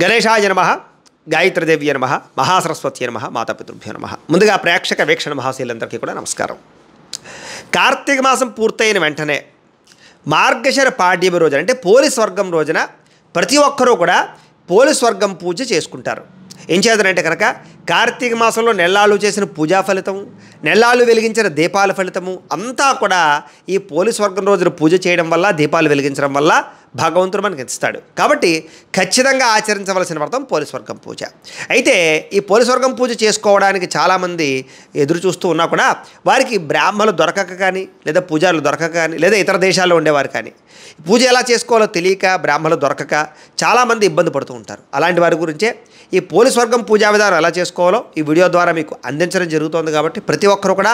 గణేశాయ నమ గాయత్రదేవి నమ మహాసరస్వతి నమ మాతాపితృభ్యో నమ ముందుగా ప్రేక్షక వీక్షణ మహాశీలందరికీ కూడా నమస్కారం కార్తీక మాసం పూర్తయిన వెంటనే మార్గశర పాడ్యమి రోజున అంటే పోలీస్ వర్గం రోజున ప్రతి ఒక్కరూ కూడా పోలీస్ వర్గం పూజ చేసుకుంటారు ఏం చేద్దానంటే కనుక కార్తీక మాసంలో నెల్లాళ్ళు చేసిన పూజా ఫలితం నెల్లాళ్ళు వెలిగించిన దీపాల ఫలితము అంతా కూడా ఈ పోలీస్ వర్గం రోజున పూజ చేయడం వల్ల దీపాలు వెలిగించడం వల్ల భగవంతుడు మనకి ఇస్తాడు కాబట్టి ఖచ్చితంగా ఆచరించవలసిన వ్రతం పోలీస్వర్గం పూజ అయితే ఈ పోలీస్వర్గం పూజ చేసుకోవడానికి చాలామంది ఎదురు చూస్తూ ఉన్నా కూడా వారికి బ్రాహ్మణులు దొరకక కానీ లేదా పూజారులు దొరకక కానీ లేదా ఇతర దేశాల్లో ఉండేవారు కానీ పూజ ఎలా చేసుకోవాలో తెలియక బ్రాహ్మణులు దొరకక చాలామంది ఇబ్బంది పడుతూ ఉంటారు అలాంటి వారి గురించే ఈ పోలీస్వర్గం పూజా విధానం ఎలా చేసుకోవాలో ఈ వీడియో ద్వారా మీకు అందించడం జరుగుతోంది కాబట్టి ప్రతి ఒక్కరూ కూడా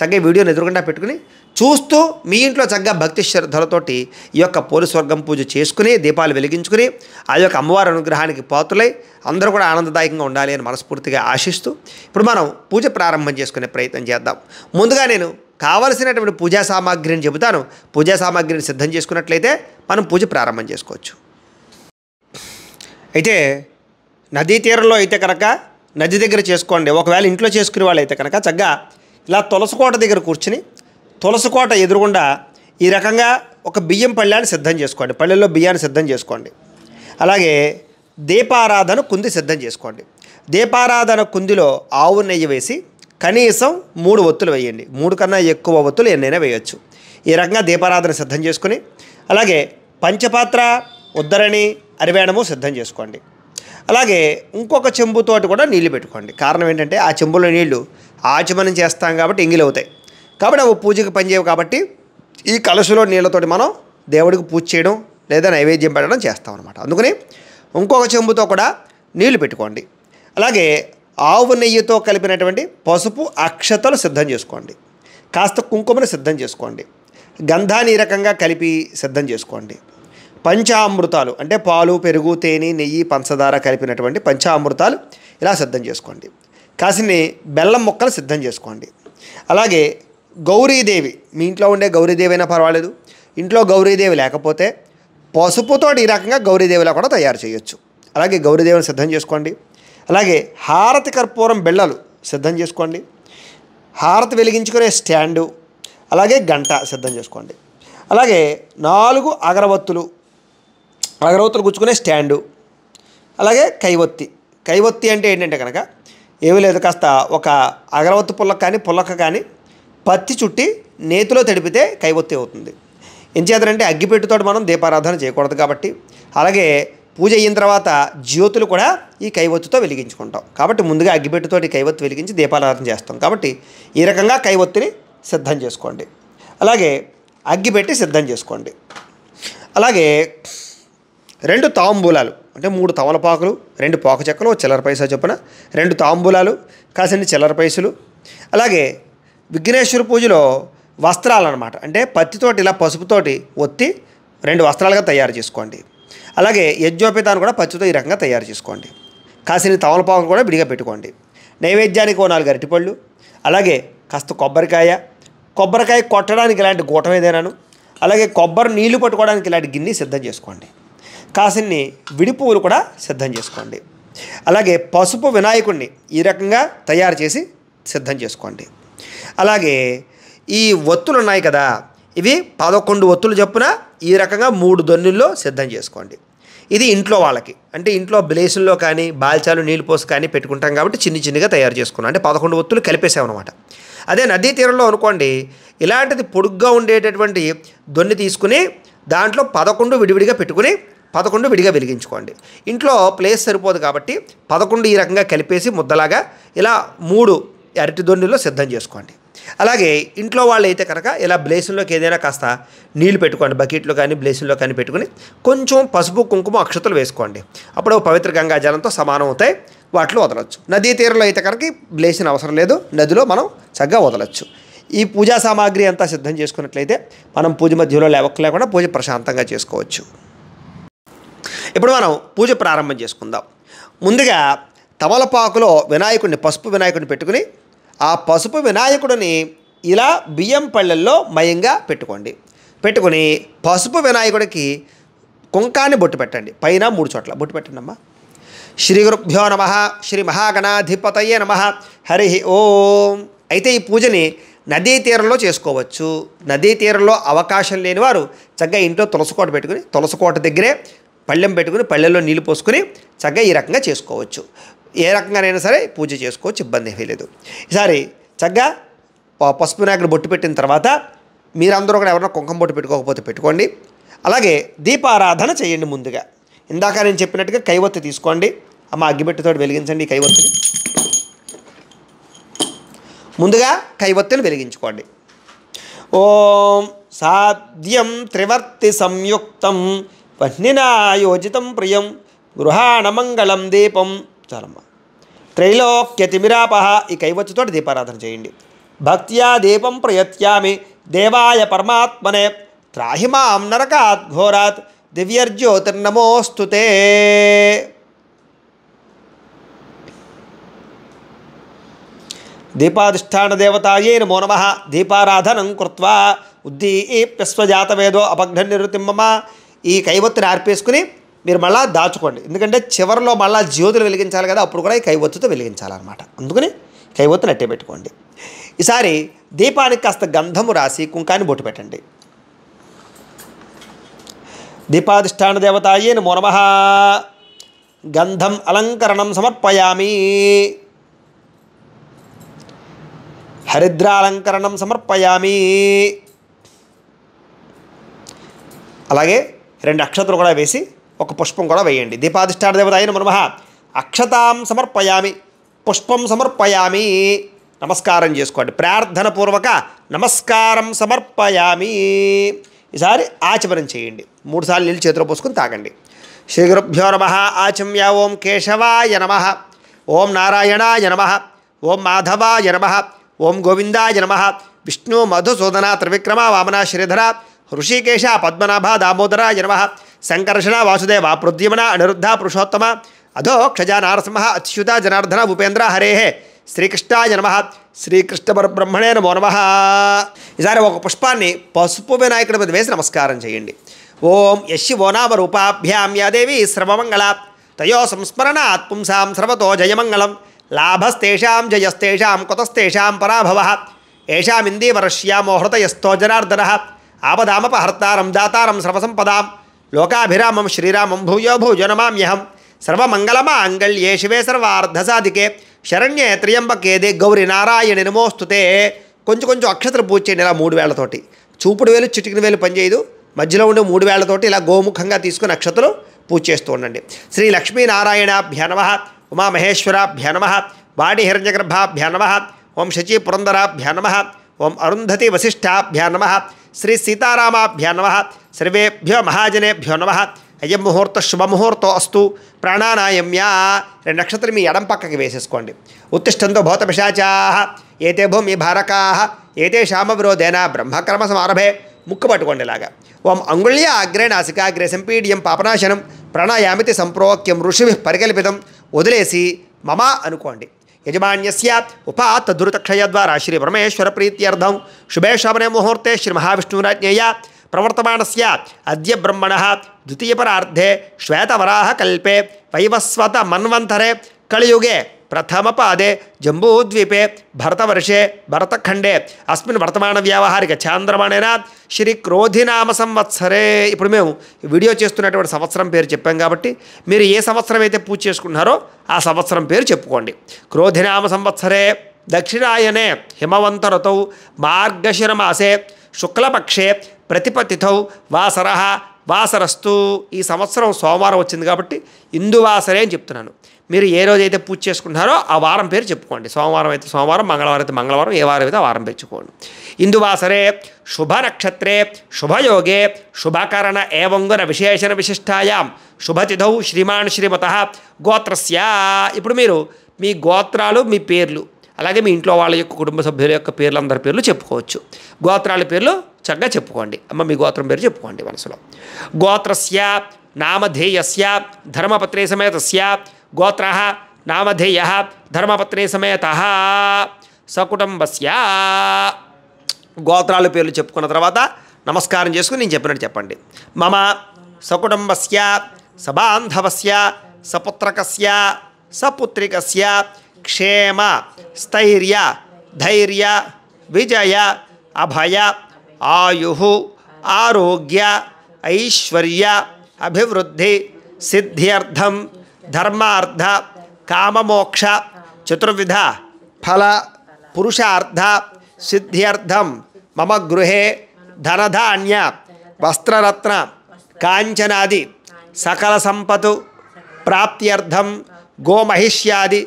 చక్కగా వీడియోని ఎదురుకుండా పెట్టుకుని చూస్తూ మీ ఇంట్లో చక్కగా భక్తి శ్రద్ధలతోటి ఈ యొక్క పోలీస్ పూజ చేసుకుని దీపాలు వెలిగించుకుని ఆ యొక్క అమ్మవారి అనుగ్రహానికి పోతులై అందరూ కూడా ఆనందదాయకంగా ఉండాలి అని మనస్ఫూర్తిగా ఆశిస్తూ ఇప్పుడు మనం పూజ ప్రారంభం చేసుకునే ప్రయత్నం చేద్దాం ముందుగా నేను కావలసినటువంటి పూజా సామాగ్రిని చెబుతాను పూజా సామాగ్రిని సిద్ధం చేసుకున్నట్లయితే మనం పూజ ప్రారంభం చేసుకోవచ్చు అయితే నదీ తీరంలో అయితే కనుక నది దగ్గర చేసుకోండి ఒకవేళ ఇంట్లో చేసుకునే వాళ్ళు అయితే కనుక చక్కగా ఇలా తులసి కోట దగ్గర కూర్చుని తులసికోట ఎదురుగుండా ఈ రకంగా ఒక బియ్యం పళ్ళాన్ని సిద్ధం చేసుకోండి పళ్ళెల్లో బియ్యాన్ని సిద్ధం చేసుకోండి అలాగే దీపారాధన కుంది సిద్ధం చేసుకోండి దీపారాధన కుందిలో ఆవు నెయ్యి వేసి కనీసం మూడు ఒత్తులు వేయండి మూడు కన్నా ఎక్కువ ఒత్తులు ఎన్నైనా వేయొచ్చు ఈ రకంగా దీపారాధన సిద్ధం చేసుకుని అలాగే పంచపాత్ర ఉద్దరణి అరివేణము సిద్ధం చేసుకోండి అలాగే ఇంకొక చెంబుతోటి కూడా నీళ్లు పెట్టుకోండి కారణం ఏంటంటే ఆ చెంబులో నీళ్లు ఆచమనం చేస్తాం కాబట్టి ఇంగిలవుతాయి కాబట్టి అవి పూజకి పనిచేయవు కాబట్టి ఈ కలశలో నీళ్ళతోటి మనం దేవుడికి పూజ చేయడం లేదా నైవేద్యం పెట్టడం చేస్తాం అనమాట అందుకని ఇంకొక చెంబుతో కూడా నీళ్లు పెట్టుకోండి అలాగే ఆవు నెయ్యితో కలిపినటువంటి పసుపు అక్షతలు సిద్ధం చేసుకోండి కాస్త కుంకుమను సిద్ధం చేసుకోండి గంధాన్ని రకంగా కలిపి సిద్ధం చేసుకోండి పంచామృతాలు అంటే పాలు పెరుగు తేనె నెయ్యి పంచదార కలిపినటువంటి పంచామృతాలు ఇలా సిద్ధం చేసుకోండి కాసిని బెల్లం ముక్కలు సిద్ధం చేసుకోండి అలాగే గౌరీదేవి మీ ఇంట్లో ఉండే గౌరీదేవి అయినా పర్వాలేదు ఇంట్లో గౌరీదేవి లేకపోతే పసుపుతో ఈ రకంగా గౌరీదేవిలా కూడా తయారు చేయొచ్చు అలాగే గౌరీదేవిని సిద్ధం చేసుకోండి అలాగే హారతి కర్పూరం బిళ్ళలు సిద్ధం చేసుకోండి హారతి వెలిగించుకునే స్టాండు అలాగే గంట సిద్ధం చేసుకోండి అలాగే నాలుగు అగరవత్తులు అగరవత్తులు గుచ్చుకునే స్టాండు అలాగే కైవత్తి కైవత్తి అంటే ఏంటంటే కనుక ఏమీ లేదు కాస్త ఒక అగరవత్తి పుల్లక కానీ పుల్లక కానీ పత్తి చుట్టి నేతిలో తడిపితే కైవత్తి అవుతుంది ఎంచేతనంటే అగ్గిపెట్టుతో మనం దీపారాధన చేయకూడదు కాబట్టి అలాగే పూజ అయిన తర్వాత జ్యోతులు కూడా ఈ కైవత్తుతో వెలిగించుకుంటాం కాబట్టి ముందుగా అగ్గిపెట్టుతోటి కైవత్తు వెలిగించి దీపారాధన చేస్తాం కాబట్టి ఈ రకంగా కైవొత్తిని సిద్ధం చేసుకోండి అలాగే అగ్గిపెట్టి సిద్ధం చేసుకోండి అలాగే రెండు తాంబూలాలు అంటే మూడు తమలపాకులు రెండు పాక చెక్కలు చిల్లర పైసా చొప్పున రెండు తాంబూలాలు కాసిన చిల్లర పైసలు అలాగే విఘ్నేశ్వర పూజలో వస్త్రాలు అనమాట అంటే పత్తితోటి ఇలా పసుపుతోటి ఒత్తి రెండు వస్త్రాలుగా తయారు చేసుకోండి అలాగే యజ్జోపితాన్ని కూడా పచ్చితో ఈ రకంగా తయారు చేసుకోండి కాసిని తమలపాకును కూడా విడిగా పెట్టుకోండి నైవేద్యానికి ఓ నాలుగు అరటిపళ్ళు అలాగే కాస్త కొబ్బరికాయ కొబ్బరికాయ కొట్టడానికి ఇలాంటి గూటం ఏదైనాను అలాగే కొబ్బరి నీళ్లు పట్టుకోవడానికి ఇలాంటి గిన్నె సిద్ధం చేసుకోండి కాసిన్ని విడి పువ్వులు కూడా సిద్ధం చేసుకోండి అలాగే పసుపు వినాయకుడిని ఈ రకంగా తయారు చేసి సిద్ధం చేసుకోండి అలాగే ఈ ఒత్తులు ఉన్నాయి కదా ఇవి పదకొండు ఒత్తులు చొప్పున ఈ రకంగా మూడు దొన్నుల్లో సిద్ధం చేసుకోండి ఇది ఇంట్లో వాళ్ళకి అంటే ఇంట్లో బ్లేసుల్లో కానీ బాల్చాలు నీళ్ళు పోసి కానీ పెట్టుకుంటాం కాబట్టి చిన్ని చిన్నగా తయారు చేసుకున్నాం అంటే పదకొండు ఒత్తులు కలిపేసామన్నమాట అదే నదీ తీరంలో అనుకోండి ఇలాంటిది పొడుగ్గా ఉండేటటువంటి దొన్ని తీసుకుని దాంట్లో పదకొండు విడివిడిగా పెట్టుకుని పదకొండు విడిగా వెలిగించుకోండి ఇంట్లో ప్లేస్ సరిపోదు కాబట్టి పదకొండు ఈ రకంగా కలిపేసి ముద్దలాగా ఇలా మూడు అరటి దొన్నిలో సిద్ధం చేసుకోండి అలాగే ఇంట్లో వాళ్ళు అయితే కనుక ఇలా బ్లేసుల్లోకి ఏదైనా కాస్త నీళ్లు పెట్టుకోండి బకెట్లో కానీ బ్లేసుల్లో కానీ పెట్టుకుని కొంచెం పసుపు కుంకుమ అక్షతలు వేసుకోండి అప్పుడు పవిత్ర గంగా జలంతో సమానం అవుతాయి వాటిలో వదలొచ్చు నదీ తీరంలో అయితే కనుక బ్లేసిన అవసరం లేదు నదిలో మనం చక్కగా వదలొచ్చు ఈ పూజా సామాగ్రి అంతా సిద్ధం చేసుకున్నట్లయితే మనం పూజ మధ్యలో లేవక్క లేకుండా పూజ ప్రశాంతంగా చేసుకోవచ్చు ఇప్పుడు మనం పూజ ప్రారంభం చేసుకుందాం ముందుగా తమలపాకులో వినాయకుడిని పసుపు వినాయకుడిని పెట్టుకుని ఆ పసుపు వినాయకుడిని ఇలా బియ్యం పళ్ళల్లో మయంగా పెట్టుకోండి పెట్టుకొని పసుపు వినాయకుడికి కుంకాన్ని బొట్టు పెట్టండి పైన మూడు చోట్ల బొట్టు పెట్టండి అమ్మా శ్రీ గురుభ్యో నమ శ్రీ మహాగణాధిపతయ్యే నమ హరి ఓం అయితే ఈ పూజని నదీ తీరంలో చేసుకోవచ్చు నదీ తీరంలో అవకాశం లేని వారు చక్కగా ఇంట్లో తులసికోట పెట్టుకుని తులసికోట దగ్గరే పళ్ళెం పెట్టుకుని పళ్ళెల్లో నీళ్లు పోసుకుని చక్కగా ఈ రకంగా చేసుకోవచ్చు ఏ రకంగానైనా సరే పూజ చేసుకోవచ్చు ఇబ్బంది ఏమీ లేదు ఈసారి చక్కగా పసుపు నాయకుడు బొట్టు పెట్టిన తర్వాత మీరందరూ కూడా ఎవరైనా కుంకం బొట్టు పెట్టుకోకపోతే పెట్టుకోండి అలాగే దీపారాధన చేయండి ముందుగా ఇందాక నేను చెప్పినట్టుగా కైవత్తి తీసుకోండి అమ్మ అగ్గిపెట్టుతో వెలిగించండి ఈ కైవత్తిని ముందుగా కైవత్తిని వెలిగించుకోండి ఓం సాధ్యం త్రివర్తి సంయుక్తం వహ్నినా ప్రియం గృహాణమంగళం దీపం చాలమ్మా త్రైలోక్యతిమిరాపహ ఈ కైవచ్చుతోటి దీపారాధన చేయండి భక్త్యా దీపం ప్రయత్యామి దేవాయ పరమాత్మనే త్రాహిమాం నరకాత్ ఘోరాత్ దివ్యర్జ్యోతిర్నమోస్తుతే దీపాధిష్టాన దేవతాయే నమో నమ దీపారాధనం కృత్వా ఉద్దీప్యస్వజాతవేదో అపఘ్న నివృత్తిమ్మ ఈ కైవత్తుని ఆర్పేసుకుని మీరు మళ్ళా దాచుకోండి ఎందుకంటే చివరిలో మళ్ళా జ్యోతులు వెలిగించాలి కదా అప్పుడు కూడా ఈ కైవత్తుతో వెలిగించాలన్నమాట అందుకని కైవత్తు నట్టే పెట్టుకోండి ఈసారి దీపానికి కాస్త గంధము రాసి కుంకాన్ని బొట్టు పెట్టండి దీపాధిష్టాన దేవత నమో గంధం అలంకరణం సమర్పయామి హరిద్రాలంకరణం సమర్పయామి అలాగే రెండు అక్షతలు కూడా వేసి ఒక పుష్పం కూడా వేయండి దీపాధిష్టాన దేవత అయిన మనమహ అక్షతాం సమర్పయామి పుష్పం సమర్పయామి నమస్కారం చేసుకోండి ప్రార్థన పూర్వక నమస్కారం సమర్పయామి ఈసారి ఆచమనం చేయండి మూడుసార్లు నీళ్ళు చేతిలో పోసుకుని తాగండి శ్రీగురుభ్యో నమ ఆచమ్య ఓం కేశవాయ నమ ఓం నారాయణాయ నమ ఓం మాధవాయ నమ ఓం గోవిందాయ నమ విష్ణు మధుసూదన త్రివిక్రమ వామన శ్రీధర ఋషికేశ పద్మనాభ దామోదరాయ నమ సంకర్షణ వాసుదేవ ಪ್ರದ್ಯುಮ್ನ అనిరుద్ధ పురుషోత్తమ అధో క్షజా నారసింహ అత్యుత జనార్దన ఉపేంద్ర హరే శ్రీకృష్ణాయ నమ శ్రీకృష్ణ పరబ్రహ్మణే నమో నమ ఈసారి ఒక పుష్పాన్ని పసుపు వినాయకుడి మీద వేసి నమస్కారం చేయండి ఓం యశి ఓనామ రూపాభ్యాం యాదేవి శ్రమమంగళ తయో సంస్మరణ ఆత్పుంసాం సర్వతో జయమంగళం లాభస్తేషాం జయస్తేషాం కుతస్తేషాం పరాభవ ఏషామిందీవరష్యామోహృతయస్థో జనార్దన ఆపదామపహర్తారం దాతారం సర్వసంపదాం లోకాభిరామం శ్రీరామం భూయో భూజనమామ్యహం సర్వమంగళమాంగళ్యే శివే సర్వార్ధసాధికే శరణ్యే త్రియంబకేదే గౌరి నారాయణ నమోస్తుతే కొంచెం కొంచెం అక్షతలు పూజ చేయండి ఇలా మూడు వేళ్లతోటి చూపుడు వేలు చిటికిన వేలు పనిచేయదు మధ్యలో ఉండే మూడు వేళ్లతోటి ఇలా గోముఖంగా తీసుకుని అక్షతలు పూజ చేస్తూ ఉండండి శ్రీ లక్ష్మీనారాయణాభ్య నమ ఉమామహేశ్వరాభ్య నమ వాడి హిరణ్యగర్భాభ్య నమ ఓం శచీ పురంధరాభ్య నమ ఓం అరుంధతి వశిష్ఠాభ్య నమ శ్రీ సీతారామాభ్య నమ సర్వేభ్యో మహాజనేభ్యో నమ అయ్యం ముహూర్త శుభముహూర్తో అస్తు ప్రాణానాయమ్యా రెండు నక్షత్రం మీ ఎడం పక్కకి వేసేసుకోండి ఉత్తిష్టంతో భూత పిశాచా ఏతే భూమి భారకా ఏతే శామవిరోధేన బ్రహ్మకర్మ సమారభే ముక్కు పట్టుకోండి ఇలాగా ఓం అంగుళ్య అగ్రే నాసికాగ్రే సంపీడియం పాపనాశనం ప్రాణాయామితి సంప్రోక్యం ఋషి పరికల్పితం వదిలేసి మమా అనుకోండి यजमा सैत्त द्रुतक्षयद्वारा श्री परमेश्वर प्रीत्यर्धम शुभे मुहूर्ते श्री महाविष्णुराज्ञा प्रवर्तमान सद्य ब्रह्मण द्वितीयपरार्धे श्वेतवराह कल्पे वैवस्वत कलियुगे प्रथमपादे జంబూద్వీపే భరతవర్షే భరతఖండే అస్మిన్ వర్తమాన వ్యావహారిక చాంద్రమాణేన శ్రీ క్రోధినామ సంవత్సరే ఇప్పుడు మేము వీడియో చేస్తున్నటువంటి సంవత్సరం పేరు చెప్పాం కాబట్టి మీరు ఏ సంవత్సరం అయితే పూజ చేసుకుంటున్నారో ఆ సంవత్సరం పేరు చెప్పుకోండి క్రోధినామ సంవత్సరే దక్షిణాయనే హిమవంతరతౌ మార్గశిరమాసే శుక్లపక్షే ప్రతిపతితౌ వాసర వాసరస్తు ఈ సంవత్సరం సోమవారం వచ్చింది కాబట్టి ఇందువాసరే అని చెప్తున్నాను మీరు ఏ రోజైతే పూజ చేసుకుంటున్నారో ఆ వారం పేరు చెప్పుకోండి సోమవారం అయితే సోమవారం మంగళవారం అయితే మంగళవారం ఏ వారం అయితే ఆ వారం పెంచుకోండి ఇందువాసరే శుభ నక్షత్రే శుభయోగే శుభకరణ ఏవంగున విశేషణ విశిష్టాయాం శుభతిథౌ శ్రీమాన్ శ్రీమత గోత్రస్య ఇప్పుడు మీరు మీ గోత్రాలు మీ పేర్లు అలాగే మీ ఇంట్లో వాళ్ళ యొక్క కుటుంబ సభ్యుల యొక్క పేర్లు అందరి పేర్లు చెప్పుకోవచ్చు గోత్రాల పేర్లు చక్కగా చెప్పుకోండి అమ్మ మీ గోత్రం పేరు చెప్పుకోండి మనసులో గోత్రస్య నామధేయస్య ధర్మపత్రే సమేతస్య గోత్ర నామధేయ ధర్మపత్ని సమేత సకుటుంబస్య గోత్రాలు పేర్లు చెప్పుకున్న తర్వాత నమస్కారం చేసుకుని నేను చెప్పినట్టు చెప్పండి మమ సకుటుంబస్య సబాంధవస్య సపుత్రకస్య సపుత్రికస్య క్షేమ స్థైర్య ధైర్య విజయ అభయ ఆయు ఆరోగ్య ఐశ్వర్య అభివృద్ధి సిద్ధ్యర్థం धर्मार्थ काममोक्ष चतुर्विध फल पुरुषार्थ सिद्ध्यर्थम मम गृह धनधान्य वस्त्ररत्न कांचनादि सकल संपत् प्राप्त्यर्थम गोमहिष्यादि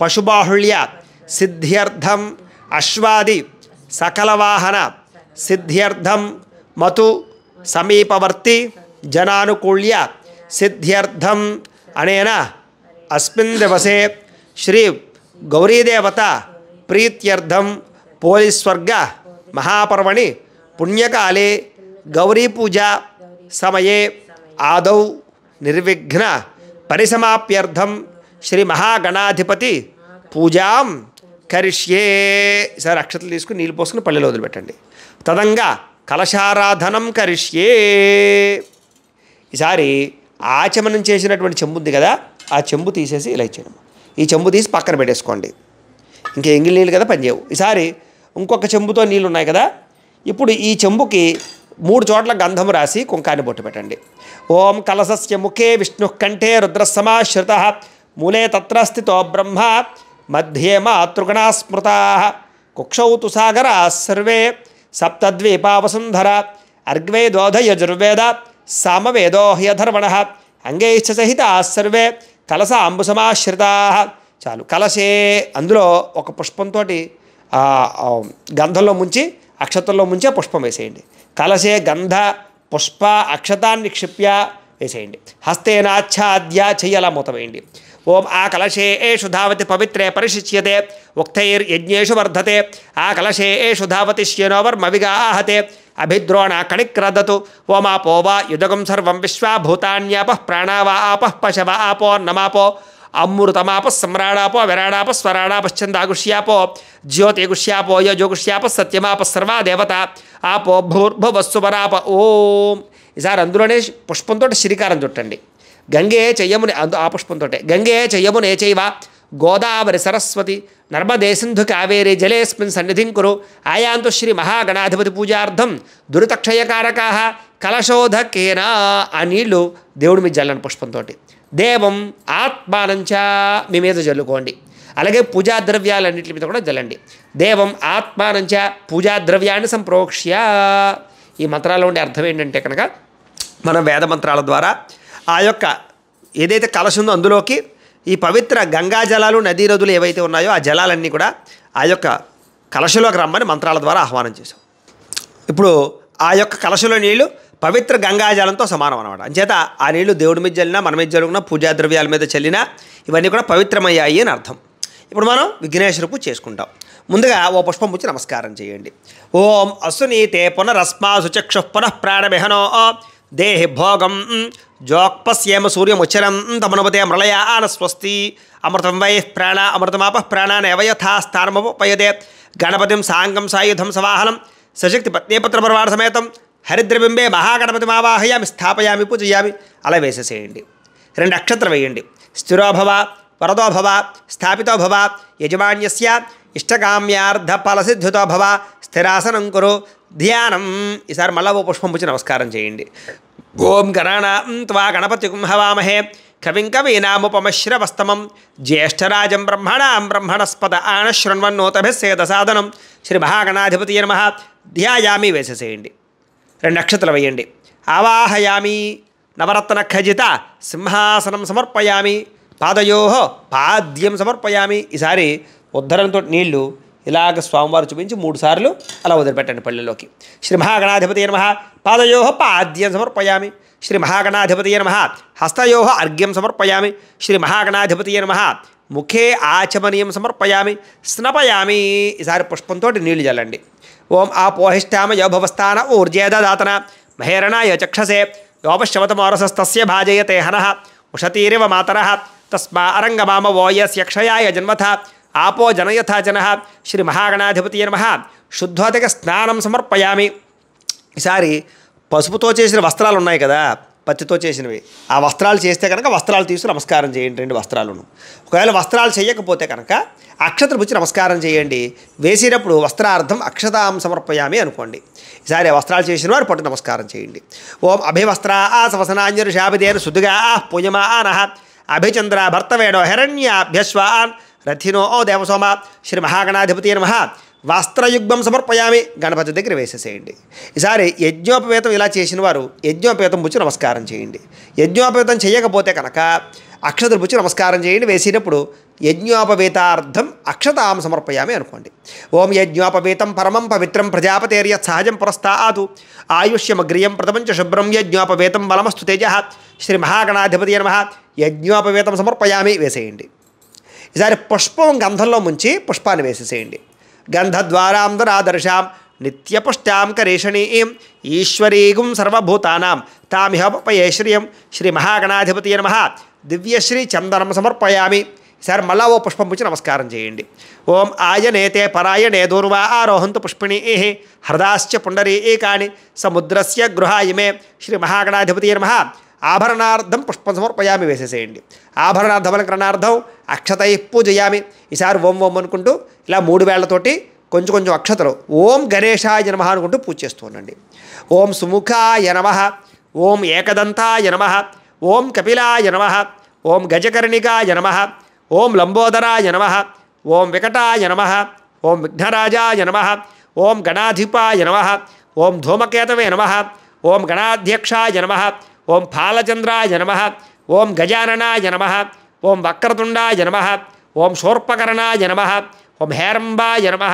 पशुबाहुल्य सिद्ध्यर्थम अश्वादि सकलवाहन सिद्ध्यर्थम मतु समीपवर्ती जनाकूल्य सिद्ध्यर्थम अनेन अस्मिन् दिवसे శ్రీ गौरीदेवता ప్రీత్యర్థం పోలిస్వర్గ మహాపర్వణి పుణ్యకాలే गौरीपूजा సమయే ఆదౌ నిర్విఘ్న పరిసమాప్యర్థం శ్రీ మహాగణాధిపతి పూజాం కరిష్యే సార్ అక్షతలు తీసుకుని నీళ్ళు పోసుకుని పల్లెలో వదిలిపెట్టండి తదంగా కలశారాధనం కరిష్యే ఈసారి ఆచమనం చేసినటువంటి చెంబు ఉంది కదా ఆ చెంబు తీసేసి ఇలా ఇచ్చాను ఈ చెంబు తీసి పక్కన పెట్టేసుకోండి ఇంకా ఎంగిలి నీళ్ళు కదా పనిచేయవు ఈసారి ఇంకొక చెంబుతో నీళ్ళు ఉన్నాయి కదా ఇప్పుడు ఈ చెంబుకి మూడు చోట్ల గంధం రాసి కుంకాన్ని బొట్టు పెట్టండి ఓం కలసస్య ముఖే విష్ణు కంఠే రుద్రసమాశ్రిత మూలే తత్రస్థితో బ్రహ్మ మధ్యే మాతృగణా స్మృత కుక్షౌ తు సర్వే సప్తద్వీపావసుంధర యజుర్వేద సామవేదో హ్యధర్వణ అంగైశ్చ సహిత సర్వే కలస అంబుసమాశ్రితా చాలు కలసే అందులో ఒక పుష్పంతో గంధంలో ముంచి అక్షతంలో ముంచే పుష్పం వేసేయండి కలసే గంధ పుష్ప అక్షతాన్ని క్షిప్య వేసేయండి హస్తేనాచ్ఛాద్య చెయ్యల మూతవేయండి ఓం ఆ కలశే ఏ ధావతి పవిత్రే పరిశిచ్యతే ఉక్తైర్యజ్ఞేషు వర్ధతే ఆ కలశే ఏ ఏషు శ్యనోవర్మవిగా ఆహతే अभिद्रोणाकणिक्रदतु वोमापो वा युदगं सर्वं विश्वाभूतान्यापः प्राणावा आपः पशव आपो नमापो अमृतमापः सम्राणापो विराणापः स्वराणापश्चन्दागुष्यापो ज्योतिगुष्यापो यजोगुष्यापः सत्यमापः सर्वा देवता ఆపో భూర్భువస్సువరాప ఓం ఈసారి అందులోనే పుష్పంతో శ్రీకారం చుట్టండి గంగే చెయ్యముని ఆ పుష్పంతో గంగే చెయ్యమునేచైవ గోదావరి సరస్వతి నర్మదే సింధు కావేరి జలేస్మిన్ సన్నిధిం కురు ఆయాంతు శ్రీ మహాగణాధిపతి పూజార్థం దురితక్షయకారకా కలశోధకేనా ఆ నీళ్లు దేవుడి మీద జల్లని పుష్పంతో దేవం ఆత్మానంచ మీ మీద జల్లుకోండి అలాగే పూజా ద్రవ్యాలన్నింటి మీద కూడా జల్లండి దేవం ఆత్మానంచ పూజా ద్రవ్యాన్ని సంప్రోక్ష్య ఈ మంత్రాల్లో ఉండే అర్థం ఏంటంటే కనుక మనం వేద మంత్రాల ద్వారా ఆ యొక్క ఏదైతే కలశ ఉందో అందులోకి ఈ పవిత్ర గంగా జలాలు నదీ నదులు ఏవైతే ఉన్నాయో ఆ జలాలన్నీ కూడా ఆ యొక్క కలశలోకి రమ్మని మంత్రాల ద్వారా ఆహ్వానం చేశాం ఇప్పుడు ఆ యొక్క కలశలో నీళ్లు పవిత్ర గంగాజలంతో సమానం అనమాట అంచేత ఆ నీళ్లు దేవుడి మీద చల్లినా మన మీద చల్లుకున్నా పూజా ద్రవ్యాల మీద చల్లినా ఇవన్నీ కూడా పవిత్రమయ్యాయి అని అర్థం ఇప్పుడు మనం విఘ్నేశ్వరపు చేసుకుంటాం ముందుగా ఓ పుష్పం పుచ్చి నమస్కారం చేయండి ఓం అసునీతే పునరస్మాసు సుచక్షు పునః ప్రాణమిహనో దేహి భోగం జోక్పస్యేమ సూర్యముచరం తమనుపదే మృళయాన స్వస్తి అమృతం వై ప్రాణ అమృతమాప ప్రాణానేవయథాస్థానముపయదే గణపతిం సాంగం సాయుధం సవాహనం సశక్తి పత్నీపత్రపరవాణ సమేతం హరిద్రబింబే మహాగణపతిమావాహయామి స్థాపయామి పూజయామి అలా వేసేసేయండి రెండు అక్షత్ర వేయండి స్థిరోభవ వరదోభవ స్థాపితోభవ యజమాన్యస్య ఇష్టకామ్యార్థ ఫలసిద్ధుతో భవ స్థిరాసనం కురు ధ్యానం ఈసారి మళ్ళా ఓ పుష్పం పుచ్చి నమస్కారం చేయండి ఓం గణానాం త్వా గణపతి కుంభవామహే కవిం కవీనాముపమశ్రవస్తమం జ్యేష్ఠరాజం బ్రహ్మణాం బ్రహ్మణస్పద ఆనశృణ్వన్నోతభిస్సేద సాధనం శ్రీ మహాగణాధిపతి నమ ధ్యాయామి వేసేసేయండి రెండు నక్షత్రాలు వేయండి ఆవాహయామి నవరత్న ఖజిత సింహాసనం సమర్పయామి పాదయో పాద్యం సమర్పయామి ఈసారి ఉద్ధరణతో నీళ్లు ఇలాగ స్వామివారు చూపించి మూడుసార్లు అలా వదిలిపెట్టండి పళ్ళెలోకి శ్రీ మహాగణాధిపతి నమ పాదయో పాద్యం సమర్పయామి శ్రీ మహాగణాధిపతి నమ హస్తయో అర్ఘ్యం సమర్పయామి శ్రీ మహాగణాధిపతి నమ ముఖే ఆచమనీయం సమర్పయామి స్నపయామి ఈసారి పుష్పంతో నీళ్లు చల్లండి ఓం ఆ పోహిష్టామ యోభవస్థాన ఊర్జేదాతన మహేరణాయ చక్షసే యోపశ్యవతమారసస్తస్య భాజయతే హన ఉషతీరివ మాతర తస్మా అరంగమామ వోయస్ యక్షయాయ జన్మథ ఆపో జనయథా జన శ్రీ మహాగణాధిపతి నమ శుద్ధోదక స్నానం సమర్పయామి ఈసారి పసుపుతో చేసిన వస్త్రాలు ఉన్నాయి కదా పచ్చితో చేసినవి ఆ వస్త్రాలు చేస్తే కనుక వస్త్రాలు తీసి నమస్కారం చేయండి రెండు వస్త్రాలను ఒకవేళ వస్త్రాలు చేయకపోతే కనుక అక్షతలు పుచ్చి నమస్కారం చేయండి వేసేటప్పుడు వస్త్రార్థం అక్షతాం సమర్పయామి అనుకోండి ఈసారి వస్త్రాలు చేసిన వారు పట్టు నమస్కారం చేయండి ఓం అభివస్త్ర ఆ సవసనాంజరు శాభిదేరు శుద్ధిగా ఆ పుయమా ఆ నహ అభిచంద్ర భర్తవేణో హిరణ్యాభ్యస్వాన్ రథినో ఓ దేవసోమ శ్రీ మహాగణాధిపతి నమ వస్త్రయుగ్మం సమర్పయామి గణపతి దగ్గర వేసేసేయండి ఈసారి యజ్ఞోపవేతం ఇలా చేసిన వారు యజ్ఞోపేతం పుచ్చి నమస్కారం చేయండి యజ్ఞోపవేతం చేయకపోతే కనుక అక్షతలు పుచ్చి నమస్కారం చేయండి వేసినప్పుడు యజ్ఞోపవేతార్థం అక్షతాం సమర్పయామి అనుకోండి ఓం యజ్ఞోపవేతం పరమం పవిత్రం ప్రజాపతేర్య సహజం పురస్తాదు ఆయుష్యమగ్రియం ప్రపంచ శుభ్రం యజ్ఞోపవేతం బలమస్తు తేజ శ్రీ మహాగణాధిపతి నమ యజ్ఞోపవేతం సమర్పయామి వేసేయండి ఈసారి పుష్పం గంధంలో ముంచి పుష్పాన్ని వేసేసేయండి గంధద్వారాంధరాదర్శాం నిత్యపుష్టాం కరేషణీం ఈశ్వరీగుం సర్వభూతానాం తామిహపయశ్రియం శ్రీ మహాగణాధిపతి నమ దివ్యశ్రీ చందనం సమర్పయామి సార్ మళ్ళా ఓ పుష్పం పుచ్చి నమస్కారం చేయండి ఓం ఆయనేతే పరాయణే దూర్వా ఆరోహంతు పుష్పిణీ హృదాశ్చ పుండరీ కాని సముద్రస్య గృహాయమే శ్రీ మహాగణాధిపతి నమ ఆభరణార్థం పుష్పం సమర్పయామి వేసేసేయండి ఆభరణార్థం అలంకరణార్థం అక్షతై పూజయామి ఈసారి ఓం ఓం అనుకుంటూ ఇలా మూడు వేళ్లతోటి కొంచెం కొంచెం అక్షతలు ఓం గణేశాయ నమ అనుకుంటూ పూజ చేస్తూ ఉండండి ఓం సుముఖాయ నమ ఓం ఏకదంతాయ నమ ఓం కపిలాయ నమ ఓం గజకర్ణికాయ నమ ఓం లంబోదరాయ నమ ఓం వికటాయ నమ ఓం విఘ్నరాజాయ నమ ఓం గణాధిపాయ నమ ఓం ధూమకేతవే నమ ఓం గణాధ్యక్షాయ నమ ఓం పాలచంద్రాయ నమ ఓం గజాననాయ నమ ఓం వక్రతుండాయ నమ ఓం శోర్పకరణాయ నమ ఓం హేరంబాయ నమ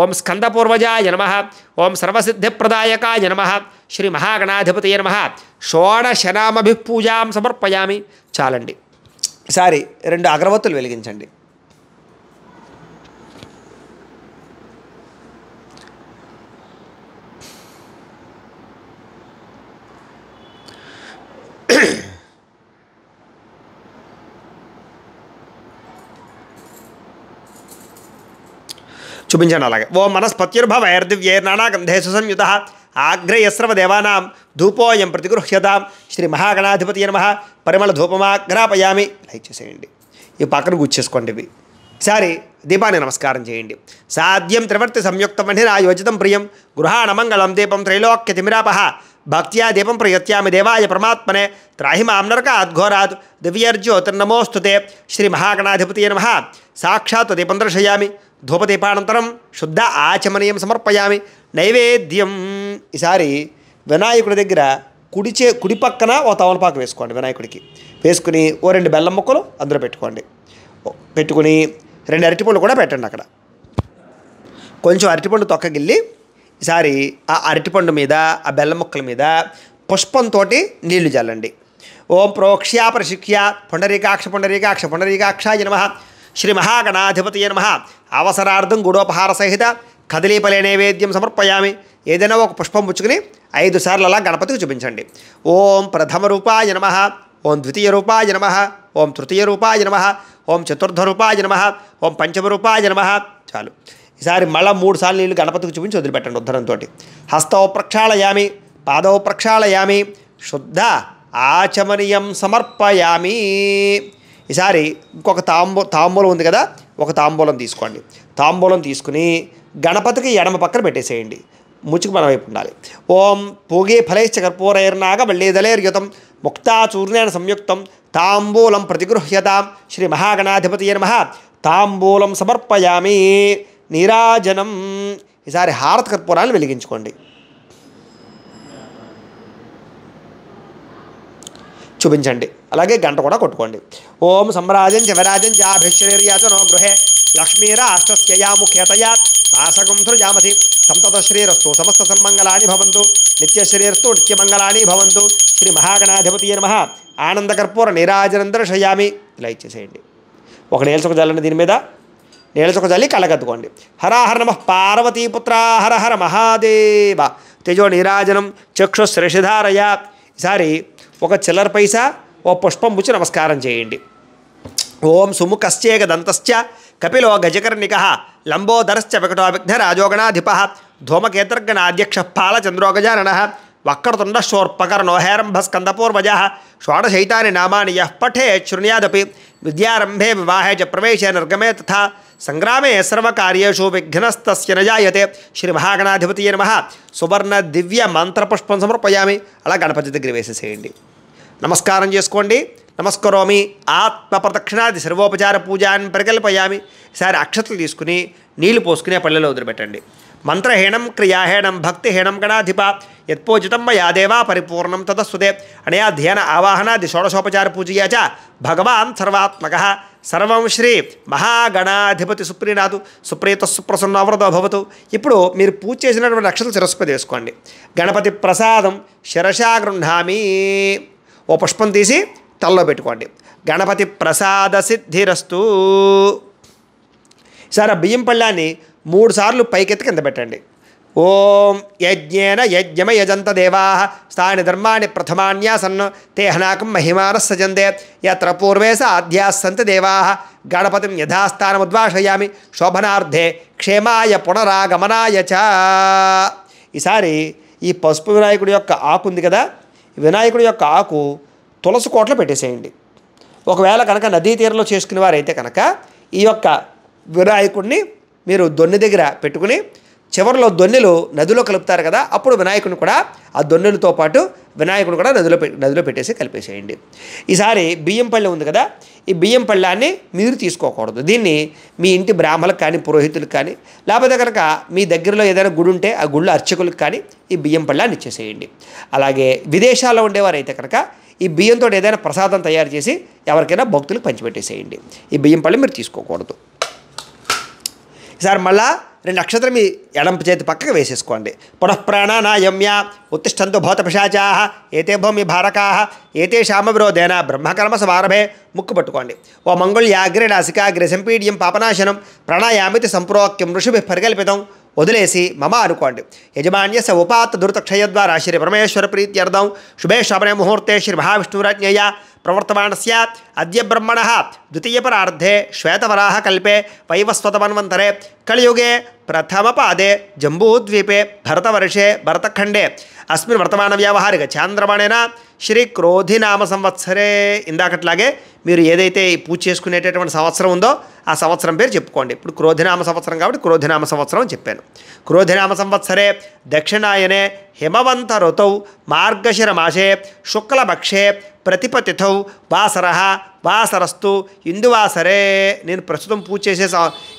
ఓం స్కందపూర్వజాయ నమ ఓం సర్వసిద్ధిప్రదాయకాయ నమ శ్రీ మహాగణాధిపతి నమ షోడశనామభిపూజాం సమర్పయామి చాలండి ఈసారి రెండు అగరవత్తులు వెలిగించండి చూపించాను అలాగే ఓ మనస్పత్యుర్భవ ఐర్దివ్యైర్నానా గంధేశు సంయుత ఆగ్రేయస్రవ దేవానాం ధూపోయం ప్రతిగృహ్యతాం శ్రీ మహాగణాధిపతి నమ పరిమళ ధూపమాగ్రాపయామి లైక్ చేసేయండి ఈ పక్కన గుచ్చేసుకోండి ఇవి సారీ దీపాన్ని నమస్కారం చేయండి సాధ్యం త్రివర్తి సంయుక్తమని నా యోజితం ప్రియం గృహాణమంగళం దీపం త్రైలోక్య తిమిరాపహ భక్త్యా దీపం ప్రయత్యామి దేవాయ పరమాత్మనే త్రాహి మాంనరక అద్ఘోరాత్ దివ్యర్జ్యోతిర్నమోస్తుతే శ్రీ మహాగణాధిపతి నమ సాక్షాత్ దీపం దర్శయామి ధూపదీపానంతరం శుద్ధ ఆచమనీయం సమర్పయామి నైవేద్యం ఈసారి వినాయకుడి దగ్గర కుడిచే కుడి పక్కన ఓ తమలపాకు వేసుకోండి వినాయకుడికి వేసుకుని ఓ రెండు బెల్లం ముక్కలు అందులో పెట్టుకోండి పెట్టుకుని రెండు అరటిపండ్లు కూడా పెట్టండి అక్కడ కొంచెం అరటిపండు తొక్కగిల్లి ఈసారి ఆ అరటిపండు మీద ఆ బెల్లం ముక్కల మీద పుష్పంతో నీళ్లు చల్లండి ఓం ప్రోక్ష్యా ప్రశిక్ష్య పుండరీకాక్ష పుండరీకాక్ష పొండరీకాక్ష నమ శ్రీ మహాగణాధిపతి నమ అవసరార్థం గుడోపహార సహిత కదిలీపలే నైవేద్యం సమర్పయామి ఏదైనా ఒక పుష్పం పుచ్చుకుని ఐదు సార్లు అలా గణపతికి చూపించండి ఓం ప్రథమ రూపాయ నమ ఓం ద్వితీయ రూపాయ నమ ఓం తృతీయ రూపాయ నమ ఓం చతుర్థ రూపాయ నమ ఓం పంచమ రూపాయ నమ చాలు ఈసారి మళ్ళా మూడు సార్లు నీళ్ళు గణపతికి చూపించి వదిలిపెట్టండి ఉద్ధరంతో హస్తవ ప్రక్షాళయామి పాదవ ప్రక్షాళయామి శుద్ధ ఆచమనీయం సమర్పయామి ఈసారి ఇంకొక తాంబూ తాంబూలం ఉంది కదా ఒక తాంబూలం తీసుకోండి తాంబూలం తీసుకుని గణపతికి ఎడమ పక్కన పెట్టేసేయండి ముచ్చుకు మన వైపు ఉండాలి ఓం పూగే ఫలైశ్చ కర్పూరైర్నాగ వల్లేదలేర్యుతం ముక్తాచూర్ణేన సంయుక్తం తాంబూలం ప్రతిగృహ్యతాం శ్రీ మహాగణాధిపతి నమ తాంబూలం సమర్పయామి నీరాజనం ఈసారి హారత కర్పూరాన్ని వెలిగించుకోండి చూపించండి అలాగే గంట కూడా కొట్టుకోండి ఓం సమ్రాజం శివరాజం జాభిశ్రీర్యాచ గృహే లక్ష్మీర అష్టస్యయా ముఖ్యతయా జామసి సంతత శ్రీరస్తు సమస్త సన్మంగళాని భవంతు నిత్యశ్రీరస్తు నిత్యమంగళాని భవంతు శ్రీ మహాగణాధిపతి నమ ఆనందకర్పూర నీరాజనందర షయామి ఇలా ఇచ్చేసేయండి ఒక నేల్చొక జల్లండి దీని మీద నేలచొక జల్లి కళ్ళగద్దుకోండి హరాహర నమ పార్వతీపుత్ర హర హర మహాదేవ తేజో నీరాజనం చక్షుశ్రషిధారయ ఈసారి ఒక చిల్లర పైసా ఓ పుష్పం పుచ్చి నమస్కారం చేయండి ఓం సుముఖశ్చేక దంతశ్చ కపిలో గజకర్ణిక లంబోదరశ్చ విఘ్న రాజోగణాధిప ధూమకేతర్గణాధ్యక్ష పాలచంద్రోగజానన వక్రతుండశోర్పకర్ణోహేరంభస్కందపూర్వజ షోడశైతాని నామాని యః పఠే శృణ్యాదపి విద్యారంభే వివాహే చ ప్రవేశే నిర్గమే తథా సంగ్రామే సర్వకార్యూ విఘ్నస్తస్య నజాయతే శ్రీ మహాగణాధిపతి నమ సువర్ణ దివ్య మంత్రపుష్పం సమర్పయామి అలా గణపతి దగ్గర వేసేసేయండి నమస్కారం చేసుకోండి నమస్కరోమి ఆత్మ ప్రదక్షిణాది సర్వోపచార అని ప్రకల్పయామి సారి అక్షతలు తీసుకుని నీళ్లు పోసుకునే పళ్ళలో వదిలిపెట్టండి మంత్రహీణం క్రియాహీణం భక్తిహీణం గణాధిప యత్పూజితం యాదేవా పరిపూర్ణం తదస్సుదే అనే అధ్యయన ఆవాహనాది షోడశోపచార పూజయా చ భగవాన్ సర్వాత్మక సర్వం శ్రీ మహాగణాధిపతి సుప్రీనాథు సుప్రీత సుప్రసన్నవ్రత ఇప్పుడు మీరు పూజ చేసినటువంటి అక్షతలు శిరస్పై తీసుకోండి గణపతి ప్రసాదం శిరసా ఓ పుష్పం తీసి తలలో పెట్టుకోండి గణపతి ప్రసాద సిద్ధిరస్తు సార్ ఆ బియ్యం పళ్ళాన్ని మూడు సార్లు పైకెత్తి కింద పెట్టండి ఓం యజ్ఞేన యజ్ఞమ యజంత దేవా స్థాని ధర్మాన్ని ప్రథమాన్యా తే తేహనాకం మహిమాన సజందే ఎత్ర పూర్వే సాధ్యాస్సంత దేవా గణపతిం యథాస్థానముద్వాషయామి శోభనార్థే క్షేమాయ పునరాగమనాయ చ ఈసారి ఈ పసుపు వినాయకుడి యొక్క ఆకు ఉంది కదా వినాయకుడి యొక్క ఆకు తులసి కోట్లో పెట్టేసేయండి ఒకవేళ కనుక నదీ తీరంలో చేసుకునే వారైతే కనుక ఈ యొక్క వినాయకుడిని మీరు దొన్ని దగ్గర పెట్టుకుని చివరిలో దొన్నెలు నదిలో కలుపుతారు కదా అప్పుడు వినాయకుని కూడా ఆ దొన్నెలతో పాటు వినాయకుడు కూడా నదిలో నదిలో పెట్టేసి కలిపేసేయండి ఈసారి బియ్యం ఉంది కదా ఈ బియ్యం పళ్ళాన్ని మీరు తీసుకోకూడదు దీన్ని మీ ఇంటి బ్రాహ్మలకు కానీ పురోహితులకు కానీ లేకపోతే కనుక మీ దగ్గరలో ఏదైనా గుడి ఉంటే ఆ గుళ్ళు అర్చకులకు కానీ ఈ బియ్యం పళ్ళాన్ని ఇచ్చేసేయండి అలాగే విదేశాల్లో ఉండేవారైతే కనుక ఈ బియ్యంతో ఏదైనా ప్రసాదం తయారు చేసి ఎవరికైనా భక్తులకు పంచిపెట్టేసేయండి ఈ బియ్యం పళ్ళు మీరు తీసుకోకూడదు సార్ మళ్ళా రెండు అక్షతరం మీ ఎడం చేతి పక్కకు వేసేసుకోండి పునఃప్రాణ నా యమ్య ఉత్తిష్టంతు భౌత పిశాచాహ ఏతే భూమి భారకాహ ఏతే శామవిరోధేన బ్రహ్మకర్మ సమారభే ముక్కు పట్టుకోండి ఓ మంగళ్యాగ్రి నాసికాగ్రి సంపీడ్యం పాపనాశనం ప్రాణాయామితి సంప్రోక్యం ఋషుభి పరికల్పితం వదిలేసి మమ అనుకోండి యజమాన్యస ఉపాత్త దుర్తక్షయ ద్వారా శ్రీ పరమేశ్వర ప్రీత్యర్థం శుభే శబనే ముహూర్తే శ్రీ మహావిష్ణురాజ్ఞయ ప్రవర్తమానస్య అద్య బ్రహ్మణ ద్వితీయపరార్ధే శ్వేతవరాహ కల్పే వైవస్వతమన్వంతరే కలియుగే ప్రథమపాదే జంబూద్వీపే భరతవర్షే భరతఖండే అస్మిన్ వర్తమాన వ్యావహారిక చాంద్రమాణేన శ్రీ క్రోధినామ సంవత్సరే ఇందాకట్లాగే మీరు ఏదైతే పూజ చేసుకునేటటువంటి సంవత్సరం ఉందో ఆ సంవత్సరం పేరు చెప్పుకోండి ఇప్పుడు క్రోధినామ సంవత్సరం కాబట్టి క్రోధినామ సంవత్సరం అని చెప్పాను క్రోధినామ సంవత్సరే దక్షిణాయనే హిమవంత ఋతౌ మార్గశిరమాసే శుక్లపక్షే ప్రతిపతిథౌ వాసర వాసరస్తు ఇందువాసరే నేను ప్రస్తుతం పూజ చేసే